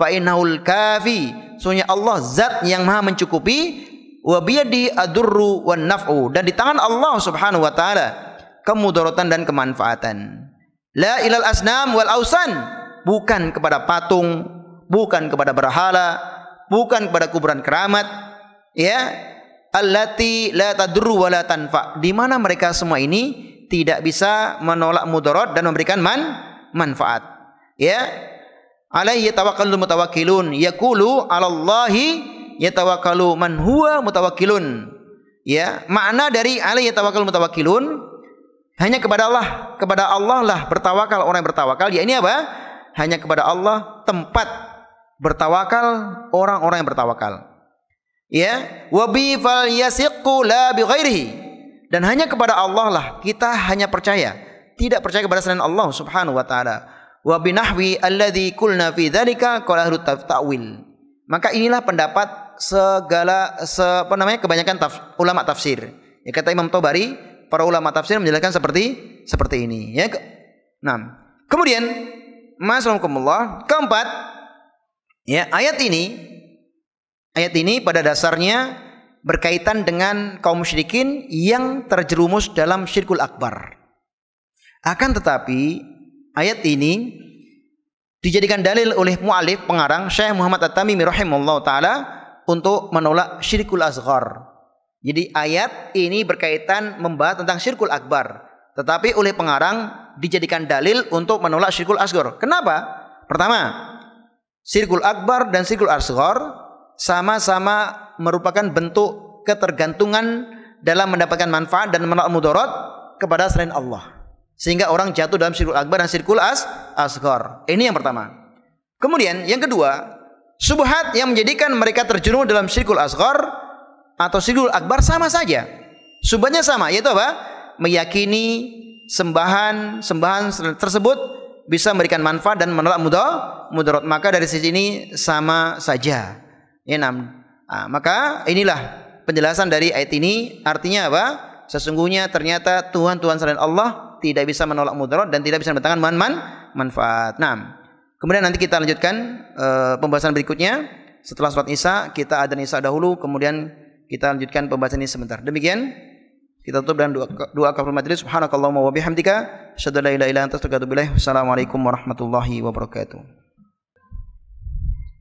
fa innahul kafi sunya Allah zat yang maha mencukupi wa biyadi adurru wan naf'u dan di tangan Allah Subhanahu wa taala kemudaratan dan kemanfaatan La ilal asnam wal ausan, bukan kepada patung, bukan kepada berhala, bukan kepada kuburan keramat, ya. Allati la tadru wa la tanfa. Di mana mereka semua ini tidak bisa menolak mudarat dan memberikan man manfaat. Ya. Alaihi tawakkalul mutawakkilun yaqulu 'alallahi yatawakkalu man huwa mutawakkilun. Ya, makna dari alaihi tawakkalul mutawakkilun hanya kepada Allah, kepada Allah lah bertawakal orang yang bertawakal. Ya ini apa? Hanya kepada Allah tempat bertawakal orang-orang yang bertawakal. Ya, wabi fal yasiku la bi Dan hanya kepada Allah lah kita hanya percaya, tidak percaya kepada selain Allah Subhanahu wa taala. Wabi nahwi alladhi kulna fi dzalika qala ta'wil. Maka inilah pendapat segala se, apa namanya kebanyakan taf, ulama tafsir. Ya kata Imam Tobari, para ulama tafsir menjelaskan seperti seperti ini ya. Nah, kemudian Masyaallah keempat ya ayat ini ayat ini pada dasarnya berkaitan dengan kaum musyrikin yang terjerumus dalam syirkul akbar. Akan tetapi ayat ini dijadikan dalil oleh mualif pengarang Syekh Muhammad At-Tamimi rahimallahu taala untuk menolak syirkul asghar jadi ayat ini berkaitan membahas tentang syirkul akbar. Tetapi oleh pengarang dijadikan dalil untuk menolak syirkul asgor. Kenapa? Pertama, syirkul akbar dan syirkul asgor sama-sama merupakan bentuk ketergantungan dalam mendapatkan manfaat dan menolak mudarat kepada selain Allah. Sehingga orang jatuh dalam syirkul akbar dan syirkul as asgor. Ini yang pertama. Kemudian yang kedua, subhat yang menjadikan mereka terjerumus dalam syirkul asgor atau sirul akbar sama saja. Subhannya sama, yaitu apa? Meyakini sembahan sembahan tersebut bisa memberikan manfaat dan menolak mudah mudarat. Maka dari sisi ini sama saja. Ya, enam. Nah, maka inilah penjelasan dari ayat ini. Artinya apa? Sesungguhnya ternyata Tuhan Tuhan selain Allah tidak bisa menolak mudarat dan tidak bisa mendatangkan man, man manfaat. enam kemudian nanti kita lanjutkan uh, pembahasan berikutnya setelah sholat isya kita ada isya dahulu kemudian kita lanjutkan pembahasan ini sebentar. Demikian kita tutup dengan doa doa kafaratul majelis. Subhanakallahumma wa bihamdika, asyhadu an la ilaha illa anta astaghfiruka Wassalamualaikum warahmatullahi wabarakatuh.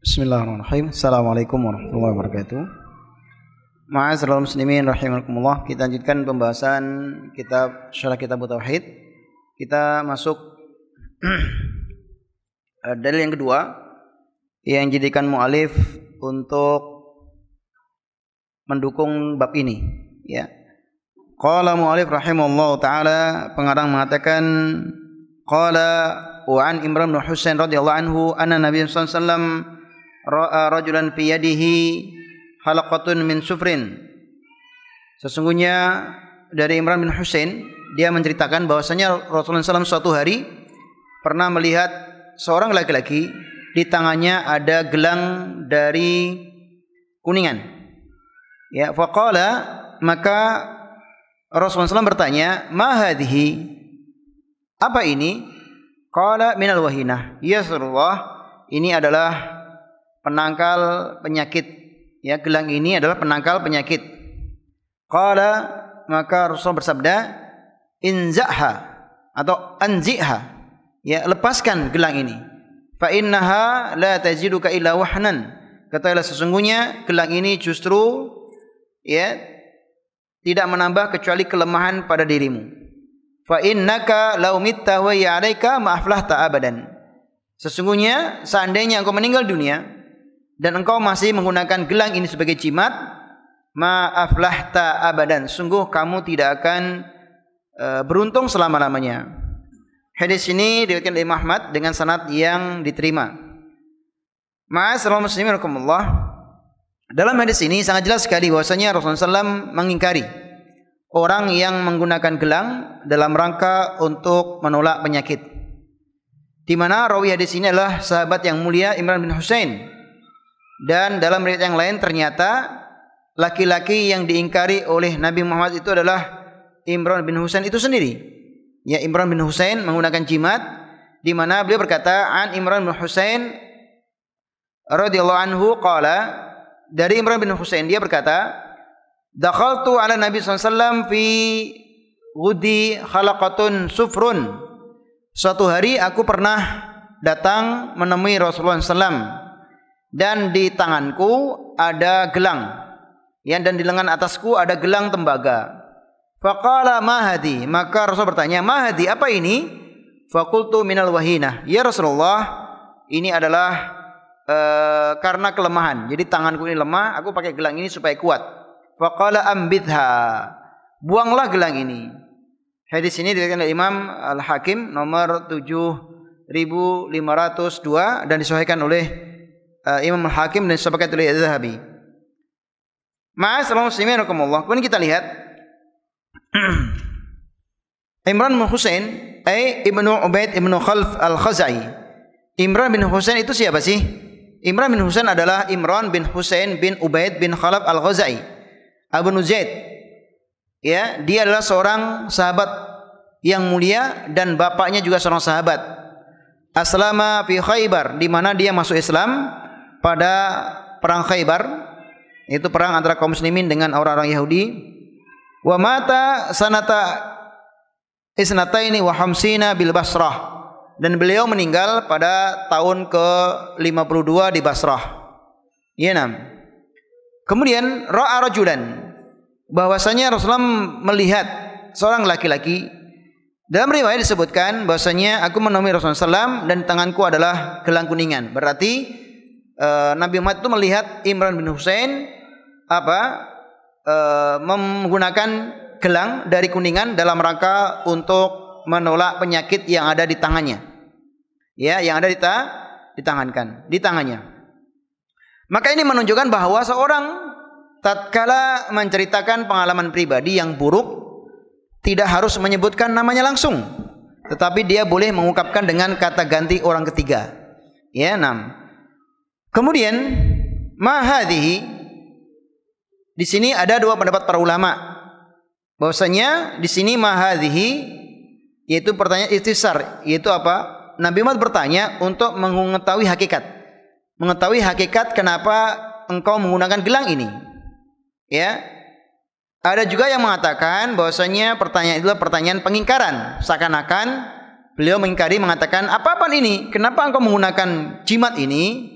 Bismillahirrahmanirrahim. Assalamualaikum warahmatullahi wabarakatuh. Ma'asyiral muslimin rahimakumullah. Kita lanjutkan pembahasan kitab Syarah Kitab Tauhid. Kita masuk dalil yang kedua yang jadikan mualif untuk mendukung bab ini ya qala mu'alif rahimallahu taala pengarang mengatakan qala wa an imran bin husain radhiyallahu anhu anna nabi sallallahu alaihi wasallam ra'a rajulan fi yadihi halaqatun min sufrin sesungguhnya dari Imran bin Husain dia menceritakan bahwasanya Rasulullah SAW suatu hari pernah melihat seorang laki-laki di tangannya ada gelang dari kuningan Ya, faqala maka Rasulullah SAW bertanya, "Ma hadhihi?" Apa ini? Qala minal wahinah. Ya Rasulullah, ini adalah penangkal penyakit. Ya, gelang ini adalah penangkal penyakit. Qala maka Rasul bersabda, "Inzaha" atau "Anziha." Ya, lepaskan gelang ini. Fa innaha la tajiduka illa wahnan. Katailah sesungguhnya gelang ini justru ya tidak menambah kecuali kelemahan pada dirimu fa innaka laumitta wa ya'laika maaflah taabadan. sesungguhnya seandainya engkau meninggal dunia dan engkau masih menggunakan gelang ini sebagai jimat maaflah taabadan. sungguh kamu tidak akan uh, beruntung selama-lamanya Hadis ini diriwayatkan oleh Ahmad dengan sanad yang diterima. Ma'asyiral muslimin rahimakumullah. Dalam hadis ini sangat jelas sekali bahwasanya Rasulullah SAW mengingkari orang yang menggunakan gelang dalam rangka untuk menolak penyakit. Di mana rawi hadis ini adalah sahabat yang mulia Imran bin Husain. Dan dalam riwayat yang lain ternyata laki-laki yang diingkari oleh Nabi Muhammad itu adalah Imran bin Husain itu sendiri. Ya Imran bin Husain menggunakan jimat di mana beliau berkata an Imran bin Husain radhiyallahu anhu qala dari Imran bin Husain dia berkata, "Dakhaltu ala Nabi SAW fi ghudi khalaqatun sufrun." Suatu hari aku pernah datang menemui Rasulullah SAW dan di tanganku ada gelang yang dan di lengan atasku ada gelang tembaga. Faqala mahadi, maka Rasul bertanya, "Mahadi, apa ini?" Fakultu minal wahina. Ya Rasulullah, ini adalah e, karena kelemahan. Jadi tanganku ini lemah, aku pakai gelang ini supaya kuat. Faqala ambidha. Buanglah gelang ini. Hadis ini diriwayatkan oleh Imam Al-Hakim nomor 7502 dan disahihkan oleh e, Imam Al-Hakim dan disepakati oleh Az-Zahabi. Ma'asalamu muslimin rahimakumullah. Kemudian kita lihat Imran bin Husain, eh Ibnu Ubaid Ibnu Khalf Al-Khazai. Imran bin Husain itu siapa sih? Imran bin Husain adalah Imran bin Husain bin Ubaid bin Khalaf Al-Ghazai. Abu Nujaid. Ya, dia adalah seorang sahabat yang mulia dan bapaknya juga seorang sahabat. Aslama fi Khaybar di mana dia masuk Islam pada perang Khaybar. Itu perang antara kaum muslimin dengan orang-orang Yahudi. Wa mata sanata isnata wa hamsina bil Basrah dan beliau meninggal pada tahun ke-52 di Basrah. Iya, nam. Kemudian ra'a rajulan bahwasanya Rasulullah melihat seorang laki-laki dalam riwayat disebutkan bahwasanya aku menemui Rasulullah SAW dan tanganku adalah gelang kuningan. Berarti e, Nabi Muhammad itu melihat Imran bin Hussein apa e, menggunakan gelang dari kuningan dalam rangka untuk menolak penyakit yang ada di tangannya ya yang ada di, ta di di tangannya. Maka ini menunjukkan bahwa seorang tatkala menceritakan pengalaman pribadi yang buruk tidak harus menyebutkan namanya langsung, tetapi dia boleh mengungkapkan dengan kata ganti orang ketiga. Ya, enam. Kemudian mahadihi. di sini ada dua pendapat para ulama. Bahwasanya di sini mahadihi, yaitu pertanyaan istisar, yaitu apa? Nabi Muhammad bertanya untuk mengetahui hakikat. Mengetahui hakikat kenapa engkau menggunakan gelang ini. Ya. Ada juga yang mengatakan bahwasanya pertanyaan itu adalah pertanyaan pengingkaran, seakan-akan beliau mengingkari mengatakan apa apaan ini? Kenapa engkau menggunakan jimat ini?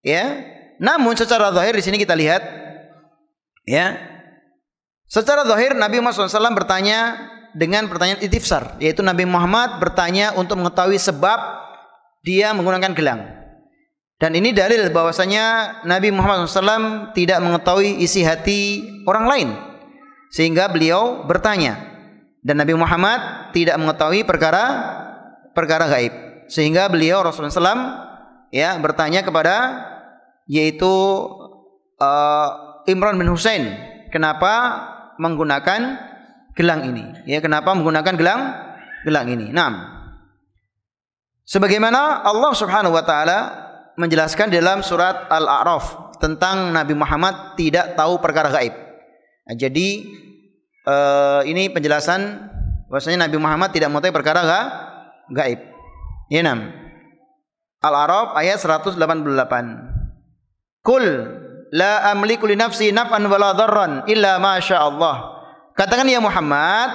Ya. Namun secara zahir di sini kita lihat ya. Secara zahir Nabi Muhammad SAW bertanya dengan pertanyaan itifsar, yaitu Nabi Muhammad bertanya untuk mengetahui sebab dia menggunakan gelang. Dan ini dalil bahwasanya Nabi Muhammad SAW tidak mengetahui isi hati orang lain, sehingga beliau bertanya. Dan Nabi Muhammad tidak mengetahui perkara perkara gaib, sehingga beliau Rasulullah SAW ya bertanya kepada yaitu uh, Imran bin Hussein kenapa menggunakan gelang ini. Ya, kenapa menggunakan gelang? Gelang ini. Naam. Sebagaimana Allah Subhanahu wa taala menjelaskan dalam surat Al-A'raf tentang Nabi Muhammad tidak tahu perkara gaib. Nah, jadi uh, ini penjelasan bahwasanya Nabi Muhammad tidak mengetahui perkara ga, gaib. Ya, nam. Al-A'raf ayat 188. Kul la amliku li nafsi naf'an wala dharran illa ma Allah. Katakan ya Muhammad,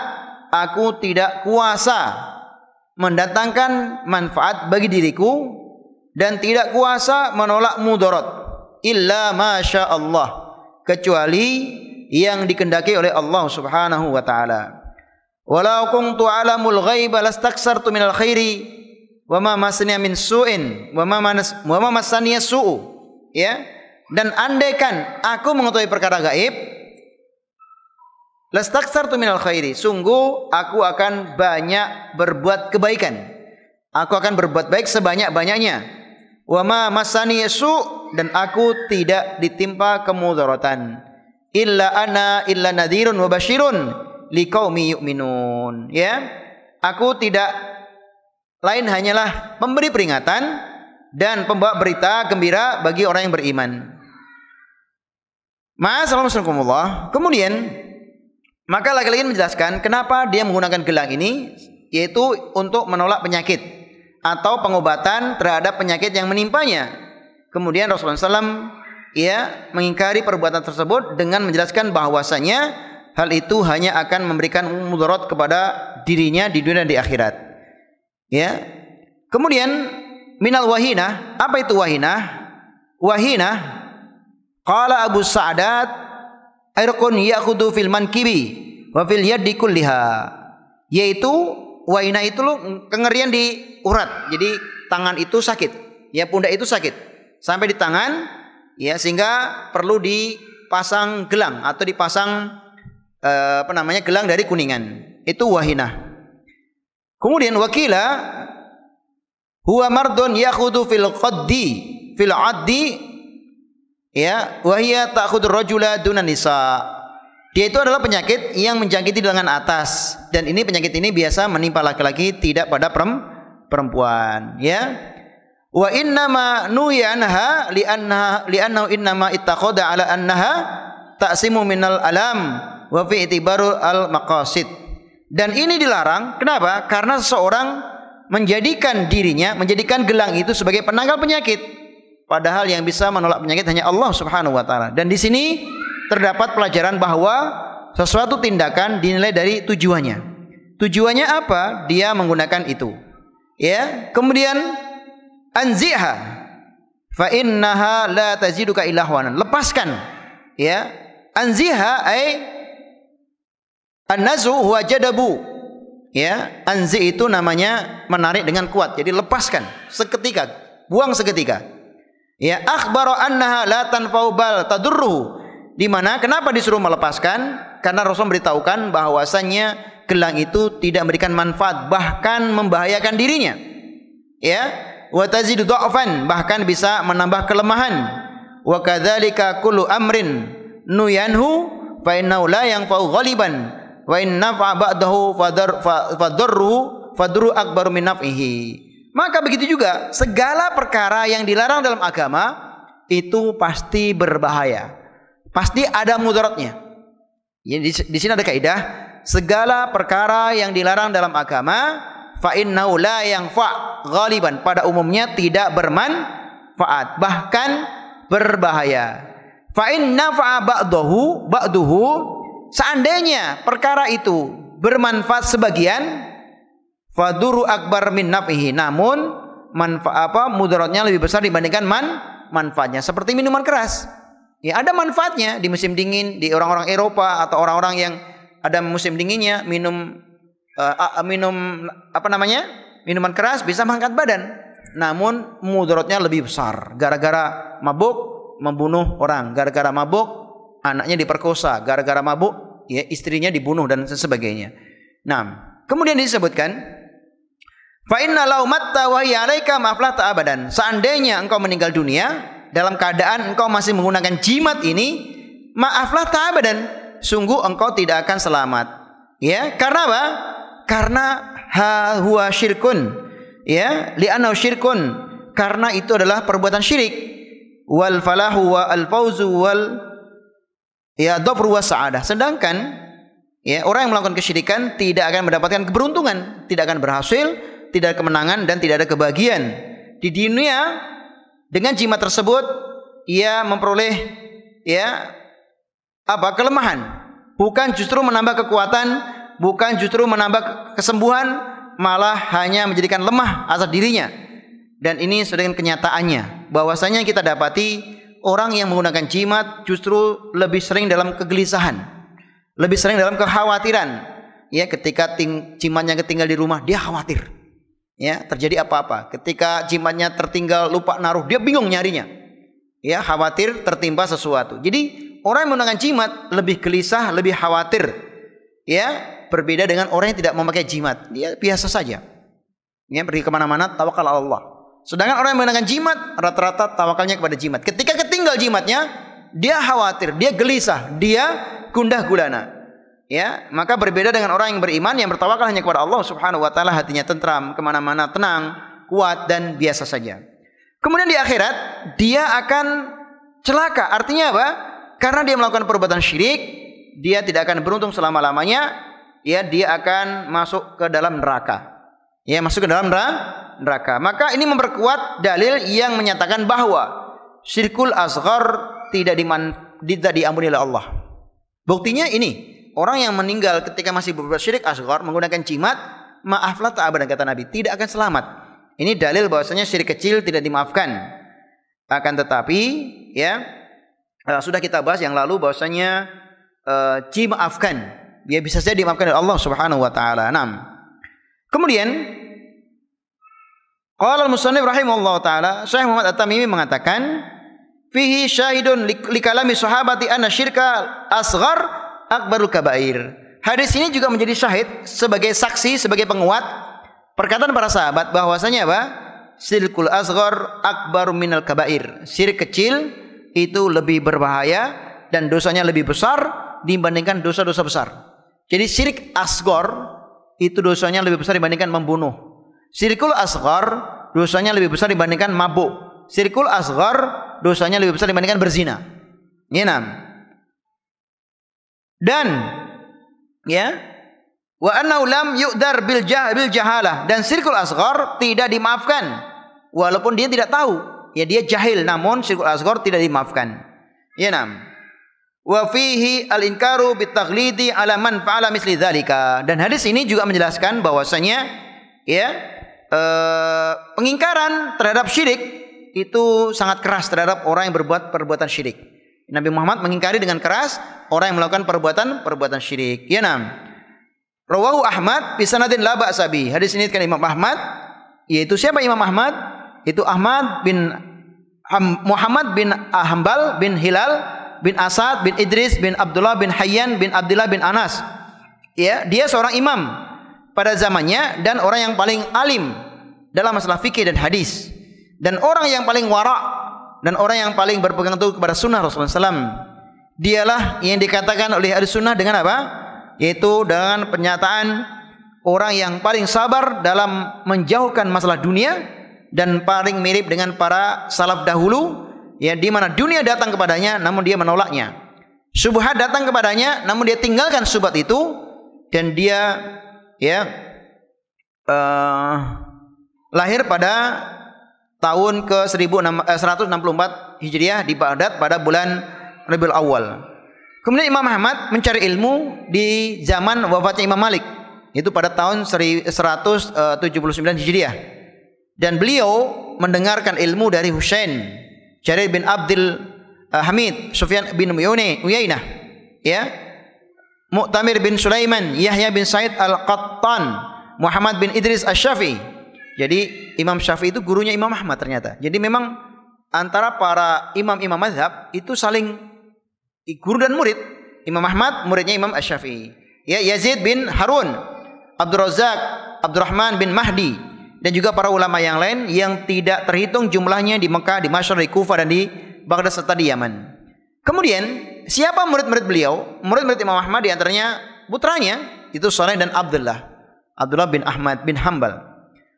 aku tidak kuasa mendatangkan manfaat bagi diriku dan tidak kuasa menolak mudarat illa masya Allah kecuali yang dikendaki oleh Allah Subhanahu wa taala. Walau kuntu alamul ghaiba lastaksartu minal khairi wa ma min su'in wa ma manas wa ma su'u. Ya. Dan andaikan aku mengetahui perkara gaib, tu minal khairi. Sungguh aku akan banyak berbuat kebaikan. Aku akan berbuat baik sebanyak-banyaknya. Wama ma masani su dan aku tidak ditimpa kemudaratan. Illa ana illa wabashirun. wa basyirun miyuk yu'minun. Ya. Aku tidak lain hanyalah pemberi peringatan dan pembawa berita gembira bagi orang yang beriman. Ma'asalamualaikum warahmatullahi Kemudian maka laki-laki menjelaskan kenapa dia menggunakan gelang ini yaitu untuk menolak penyakit atau pengobatan terhadap penyakit yang menimpanya. Kemudian Rasulullah SAW ia mengingkari perbuatan tersebut dengan menjelaskan bahwasanya hal itu hanya akan memberikan mudarat kepada dirinya di dunia dan di akhirat. Ya. Kemudian minal wahinah, apa itu wahinah? Wahinah qala Abu Saadat irqun yakhudu fil mankibi wa fil yadi kulliha yaitu waina itu lo kengerian di urat jadi tangan itu sakit ya pundak itu sakit sampai di tangan ya sehingga perlu dipasang gelang atau dipasang eh, apa namanya gelang dari kuningan itu wahina kemudian wakila huwa mardun yakhudu fil qaddi fil addi ya wahia ta'khudur rojula dunan nisa dia itu adalah penyakit yang menjangkiti lengan atas dan ini penyakit ini biasa menimpa laki-laki tidak pada perempuan ya wa in nuya anha li anna li annahu innama ittakhadha ala annaha ta'simu minal alam wa fi itibaru al maqasid dan ini dilarang kenapa karena seseorang menjadikan dirinya menjadikan gelang itu sebagai penangkal penyakit Padahal yang bisa menolak penyakit hanya Allah Subhanahu wa taala. Dan di sini terdapat pelajaran bahwa sesuatu tindakan dinilai dari tujuannya. Tujuannya apa? Dia menggunakan itu. Ya. Kemudian anziha fa innaha la taziduka ilahwanan. Lepaskan. Ya. Anziha ai annazu huwa jadabu ya anzi itu namanya menarik dengan kuat jadi lepaskan seketika buang seketika Ya, akhbara annaha la tanfa'u bal tadurruhu. Di mana kenapa disuruh melepaskan? Karena Rasul beritahukan bahwasannya gelang itu tidak memberikan manfaat bahkan membahayakan dirinya. Ya, wa tazidu dha'fan bahkan bisa menambah kelemahan. Wa kadzalika kullu amrin nuyanhu fa innahu la yanfa'u ghaliban wa in nafa'a ba'dahu fadar fadurru fadru akbaru min naf'ihi. Maka begitu juga segala perkara yang dilarang dalam agama itu pasti berbahaya. Pasti ada mudaratnya. Di, di sini ada kaidah segala perkara yang dilarang dalam agama fa'in innahu yang fa ghaliban pada umumnya tidak bermanfaat bahkan berbahaya. Fa'in inna fa ba'duhu seandainya perkara itu bermanfaat sebagian Faduru akbar min nafihi. Namun manfa apa mudaratnya lebih besar dibandingkan man manfaatnya. Seperti minuman keras. Ya ada manfaatnya di musim dingin di orang-orang Eropa atau orang-orang yang ada musim dinginnya minum uh, minum apa namanya minuman keras bisa mengangkat badan. Namun mudaratnya lebih besar. Gara-gara mabuk membunuh orang. Gara-gara mabuk anaknya diperkosa. Gara-gara mabuk ya istrinya dibunuh dan sebagainya. Nah kemudian disebutkan Fa inna law matta wa hiya maflata abadan. Seandainya engkau meninggal dunia dalam keadaan engkau masih menggunakan jimat ini, maaflah abadan. Sungguh engkau tidak akan selamat. Ya, karena apa? Karena ha huwa syirkun. Ya, Li'anau syirkun. Karena itu adalah perbuatan syirik. Wal falahu wa al fauzu wal ya dofru wa sa'adah. Sedangkan ya orang yang melakukan kesyirikan tidak akan mendapatkan keberuntungan, tidak akan berhasil, tidak ada kemenangan dan tidak ada kebahagiaan. Di dunia dengan jimat tersebut ia memperoleh ya apa kelemahan, bukan justru menambah kekuatan, bukan justru menambah kesembuhan, malah hanya menjadikan lemah asal dirinya. Dan ini sesuai kenyataannya bahwasanya kita dapati orang yang menggunakan jimat justru lebih sering dalam kegelisahan, lebih sering dalam kekhawatiran. Ya, ketika ting- jimatnya ketinggal di rumah, dia khawatir ya terjadi apa-apa. Ketika jimatnya tertinggal lupa naruh, dia bingung nyarinya. Ya, khawatir tertimpa sesuatu. Jadi, orang yang menggunakan jimat lebih gelisah, lebih khawatir. Ya, berbeda dengan orang yang tidak memakai jimat. Dia biasa saja. Ya, pergi kemana mana tawakal Allah. Sedangkan orang yang menggunakan jimat rata-rata tawakalnya kepada jimat. Ketika ketinggal jimatnya, dia khawatir, dia gelisah, dia gundah gulana ya maka berbeda dengan orang yang beriman yang bertawakal hanya kepada Allah Subhanahu wa taala hatinya tentram kemana-mana tenang kuat dan biasa saja kemudian di akhirat dia akan celaka artinya apa karena dia melakukan perbuatan syirik dia tidak akan beruntung selama lamanya ya dia akan masuk ke dalam neraka ya masuk ke dalam neraka maka ini memperkuat dalil yang menyatakan bahwa syirkul asghar tidak diman tidak diampuni oleh Allah buktinya ini Orang yang meninggal ketika masih berbuat syirik asghar menggunakan jimat, maaflah tak abadan kata Nabi, tidak akan selamat. Ini dalil bahwasanya syirik kecil tidak dimaafkan. Akan tetapi, ya eh, sudah kita bahas yang lalu bahwasanya uh, e, Dia bisa saja dimaafkan oleh Allah Subhanahu wa taala. Naam. Kemudian Qala al-musannif rahimahullah taala, Syekh Muhammad At-Tamimi mengatakan, fihi syahidun likalami sahabati anna syirka asghar akbarul kabair. Hadis ini juga menjadi syahid sebagai saksi, sebagai penguat perkataan para sahabat bahwasanya apa? Sirkul asghar akbaru minal kabair. Syirik kecil itu lebih berbahaya dan dosanya lebih besar dibandingkan dosa-dosa besar. Jadi syirik asghar itu dosanya lebih besar dibandingkan membunuh. Sirkul asghar dosanya lebih besar dibandingkan mabuk. Sirkul asghar dosanya lebih besar dibandingkan berzina. Ini iya, dan ya wa anna ulam yu'dar bil jahil jahalah dan sirkul asghar tidak dimaafkan walaupun dia tidak tahu ya dia jahil namun sirkul asghar tidak dimaafkan ya nam wa fihi al inkaru taghlidi ala man fa'ala misli dzalika dan hadis ini juga menjelaskan bahwasanya ya eh, pengingkaran terhadap syirik itu sangat keras terhadap orang yang berbuat perbuatan syirik Nabi Muhammad mengingkari dengan keras orang yang melakukan perbuatan-perbuatan syirik. Ya nam. Rawahu Ahmad bisanadin la sabi. Hadis ini kan Imam Ahmad yaitu siapa Imam Ahmad? Itu Ahmad bin Muhammad bin Ahambal bin Hilal bin Asad bin Idris bin Abdullah bin Hayyan bin Abdullah bin Anas. Ya, dia seorang imam pada zamannya dan orang yang paling alim dalam masalah fikih dan hadis. Dan orang yang paling warak dan orang yang paling berpegang teguh kepada sunnah Rasulullah SAW dialah yang dikatakan oleh ahli sunnah dengan apa? yaitu dengan pernyataan orang yang paling sabar dalam menjauhkan masalah dunia dan paling mirip dengan para salaf dahulu ya di mana dunia datang kepadanya namun dia menolaknya subhat datang kepadanya namun dia tinggalkan subhat itu dan dia ya uh, lahir pada tahun ke 164 eh, Hijriah di Baghdad pada bulan Rabiul Awal. Kemudian Imam Ahmad mencari ilmu di zaman wafatnya Imam Malik, itu pada tahun 179 eh, Hijriah. Dan beliau mendengarkan ilmu dari Husain, Jarir bin Abdul eh, Hamid, Sufyan bin Uyuni, Uyainah, ya. Mu'tamir bin Sulaiman, Yahya bin Said Al-Qattan, Muhammad bin Idris Asy-Syafi'i, jadi Imam Syafi'i itu gurunya Imam Ahmad ternyata. Jadi memang antara para imam-imam mazhab itu saling guru dan murid. Imam Ahmad muridnya Imam Asy-Syafi'i. Ya Yazid bin Harun, Abdul Razak, Abdurrahman bin Mahdi dan juga para ulama yang lain yang tidak terhitung jumlahnya di Mekah, di Masyar, di Kufa dan di Baghdad serta di Yaman. Kemudian siapa murid-murid beliau? Murid-murid Imam Ahmad di antaranya putranya itu Saleh dan Abdullah. Abdullah bin Ahmad bin Hambal.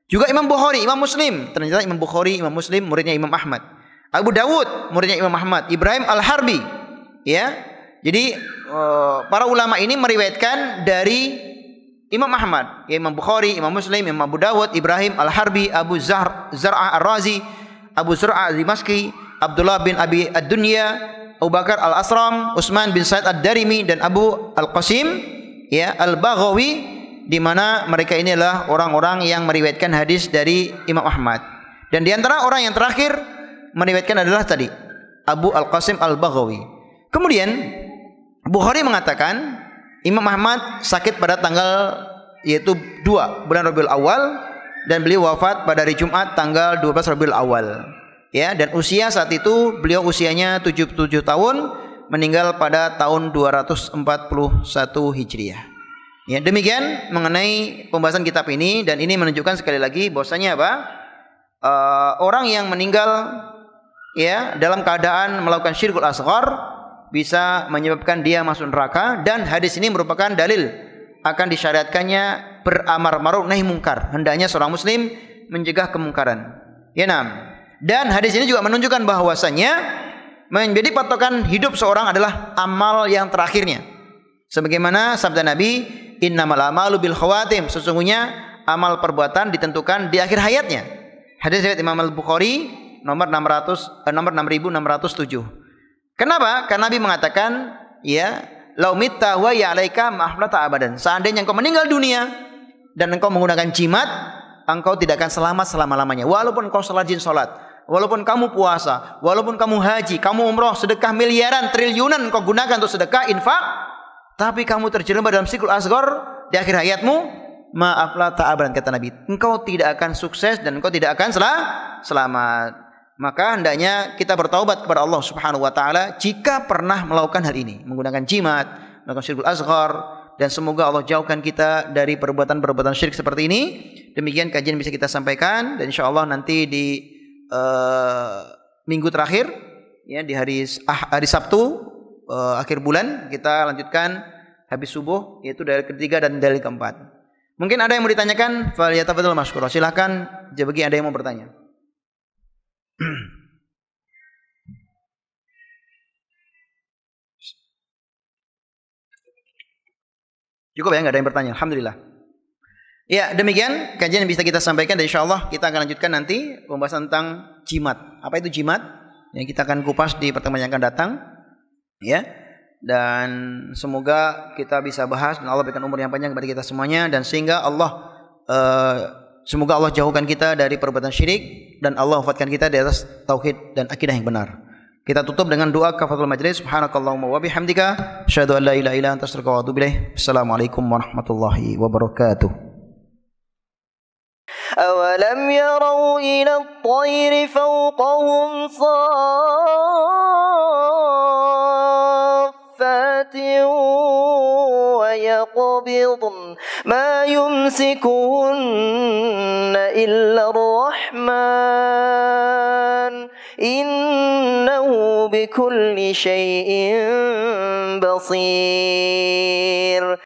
Juga Imam Bukhari, Imam Muslim. Ternyata Imam Bukhari, Imam Muslim, muridnya Imam Ahmad. Abu Dawud, muridnya Imam Ahmad. Ibrahim Al-Harbi. Ya. Jadi eh, para ulama ini meriwayatkan dari Imam Ahmad, ya, Imam Bukhari, Imam Muslim, Imam Abu Dawud, Ibrahim Al-Harbi, Abu Zahr, Zar'ah Ar-Razi, Abu Zur'ah Al-Dimaski, Abdullah bin Abi Ad-Dunya, Abu Bakar Al-Asram, Utsman bin Said Ad-Darimi dan Abu Al-Qasim, ya Al-Baghawi di mana mereka ini adalah orang-orang yang meriwayatkan hadis dari Imam Ahmad. Dan di antara orang yang terakhir meriwayatkan adalah tadi Abu Al-Qasim Al-Baghawi. Kemudian Bukhari mengatakan Imam Ahmad sakit pada tanggal yaitu 2 bulan Rabiul Awal dan beliau wafat pada hari Jumat tanggal 12 Rabiul Awal. Ya, dan usia saat itu beliau usianya 77 tahun, meninggal pada tahun 241 Hijriah. Ya, demikian mengenai pembahasan kitab ini dan ini menunjukkan sekali lagi bahwasanya apa? E, orang yang meninggal ya dalam keadaan melakukan syirkul asghar bisa menyebabkan dia masuk neraka dan hadis ini merupakan dalil akan disyariatkannya beramar ma'ruf nahi mungkar. Hendaknya seorang muslim mencegah kemungkaran. Ya nam. Dan hadis ini juga menunjukkan bahwasannya menjadi patokan hidup seorang adalah amal yang terakhirnya. Sebagaimana sabda Nabi, innamal a'malu bil khawatim. Sesungguhnya amal perbuatan ditentukan di akhir hayatnya. Hadis riwayat Imam Al-Bukhari nomor 600 eh, nomor 6607. Kenapa? Karena Nabi mengatakan ya laumitta wa ya alaika mahlata abadan. Seandainya engkau meninggal dunia dan engkau menggunakan jimat, engkau tidak akan selamat selama-lamanya. Walaupun engkau jin salat, walaupun kamu puasa, walaupun kamu haji, kamu umroh, sedekah miliaran, triliunan kau gunakan untuk sedekah, infak, tapi kamu terjerembab dalam sikul asgor di akhir hayatmu, maaflah ta'abran kata Nabi. Engkau tidak akan sukses dan engkau tidak akan selah, selamat. Maka hendaknya kita bertaubat kepada Allah Subhanahu wa taala jika pernah melakukan hal ini, menggunakan jimat, melakukan syirkul asghar, dan semoga Allah jauhkan kita dari perbuatan-perbuatan syirik seperti ini. Demikian kajian bisa kita sampaikan dan insya Allah nanti di uh, minggu terakhir ya di hari ah, hari Sabtu uh, akhir bulan kita lanjutkan habis subuh yaitu dari ketiga dan dari keempat. Mungkin ada yang mau ditanyakan, Fadl masykur. Silahkan bagi ada yang mau bertanya. Cukup ya, nggak ada yang bertanya. Alhamdulillah. Ya, demikian kajian yang bisa kita sampaikan dan insya Allah kita akan lanjutkan nanti pembahasan tentang jimat. Apa itu jimat? Yang kita akan kupas di pertemuan yang akan datang ya dan semoga kita bisa bahas dan Allah berikan umur yang panjang kepada kita semuanya dan sehingga Allah uh, semoga Allah jauhkan kita dari perbuatan syirik dan Allah wafatkan kita di atas tauhid dan akidah yang benar. Kita tutup dengan doa kafatul majlis subhanakallahumma wa bihamdika asyhadu an la ilaha illa anta astaghfiruka wa atubu Assalamualaikum warahmatullahi wabarakatuh. أولم يروا إلى الطير فوقهم صار يقبضن ما يمسكهن إلا الرحمن إنه بكل شيء بصير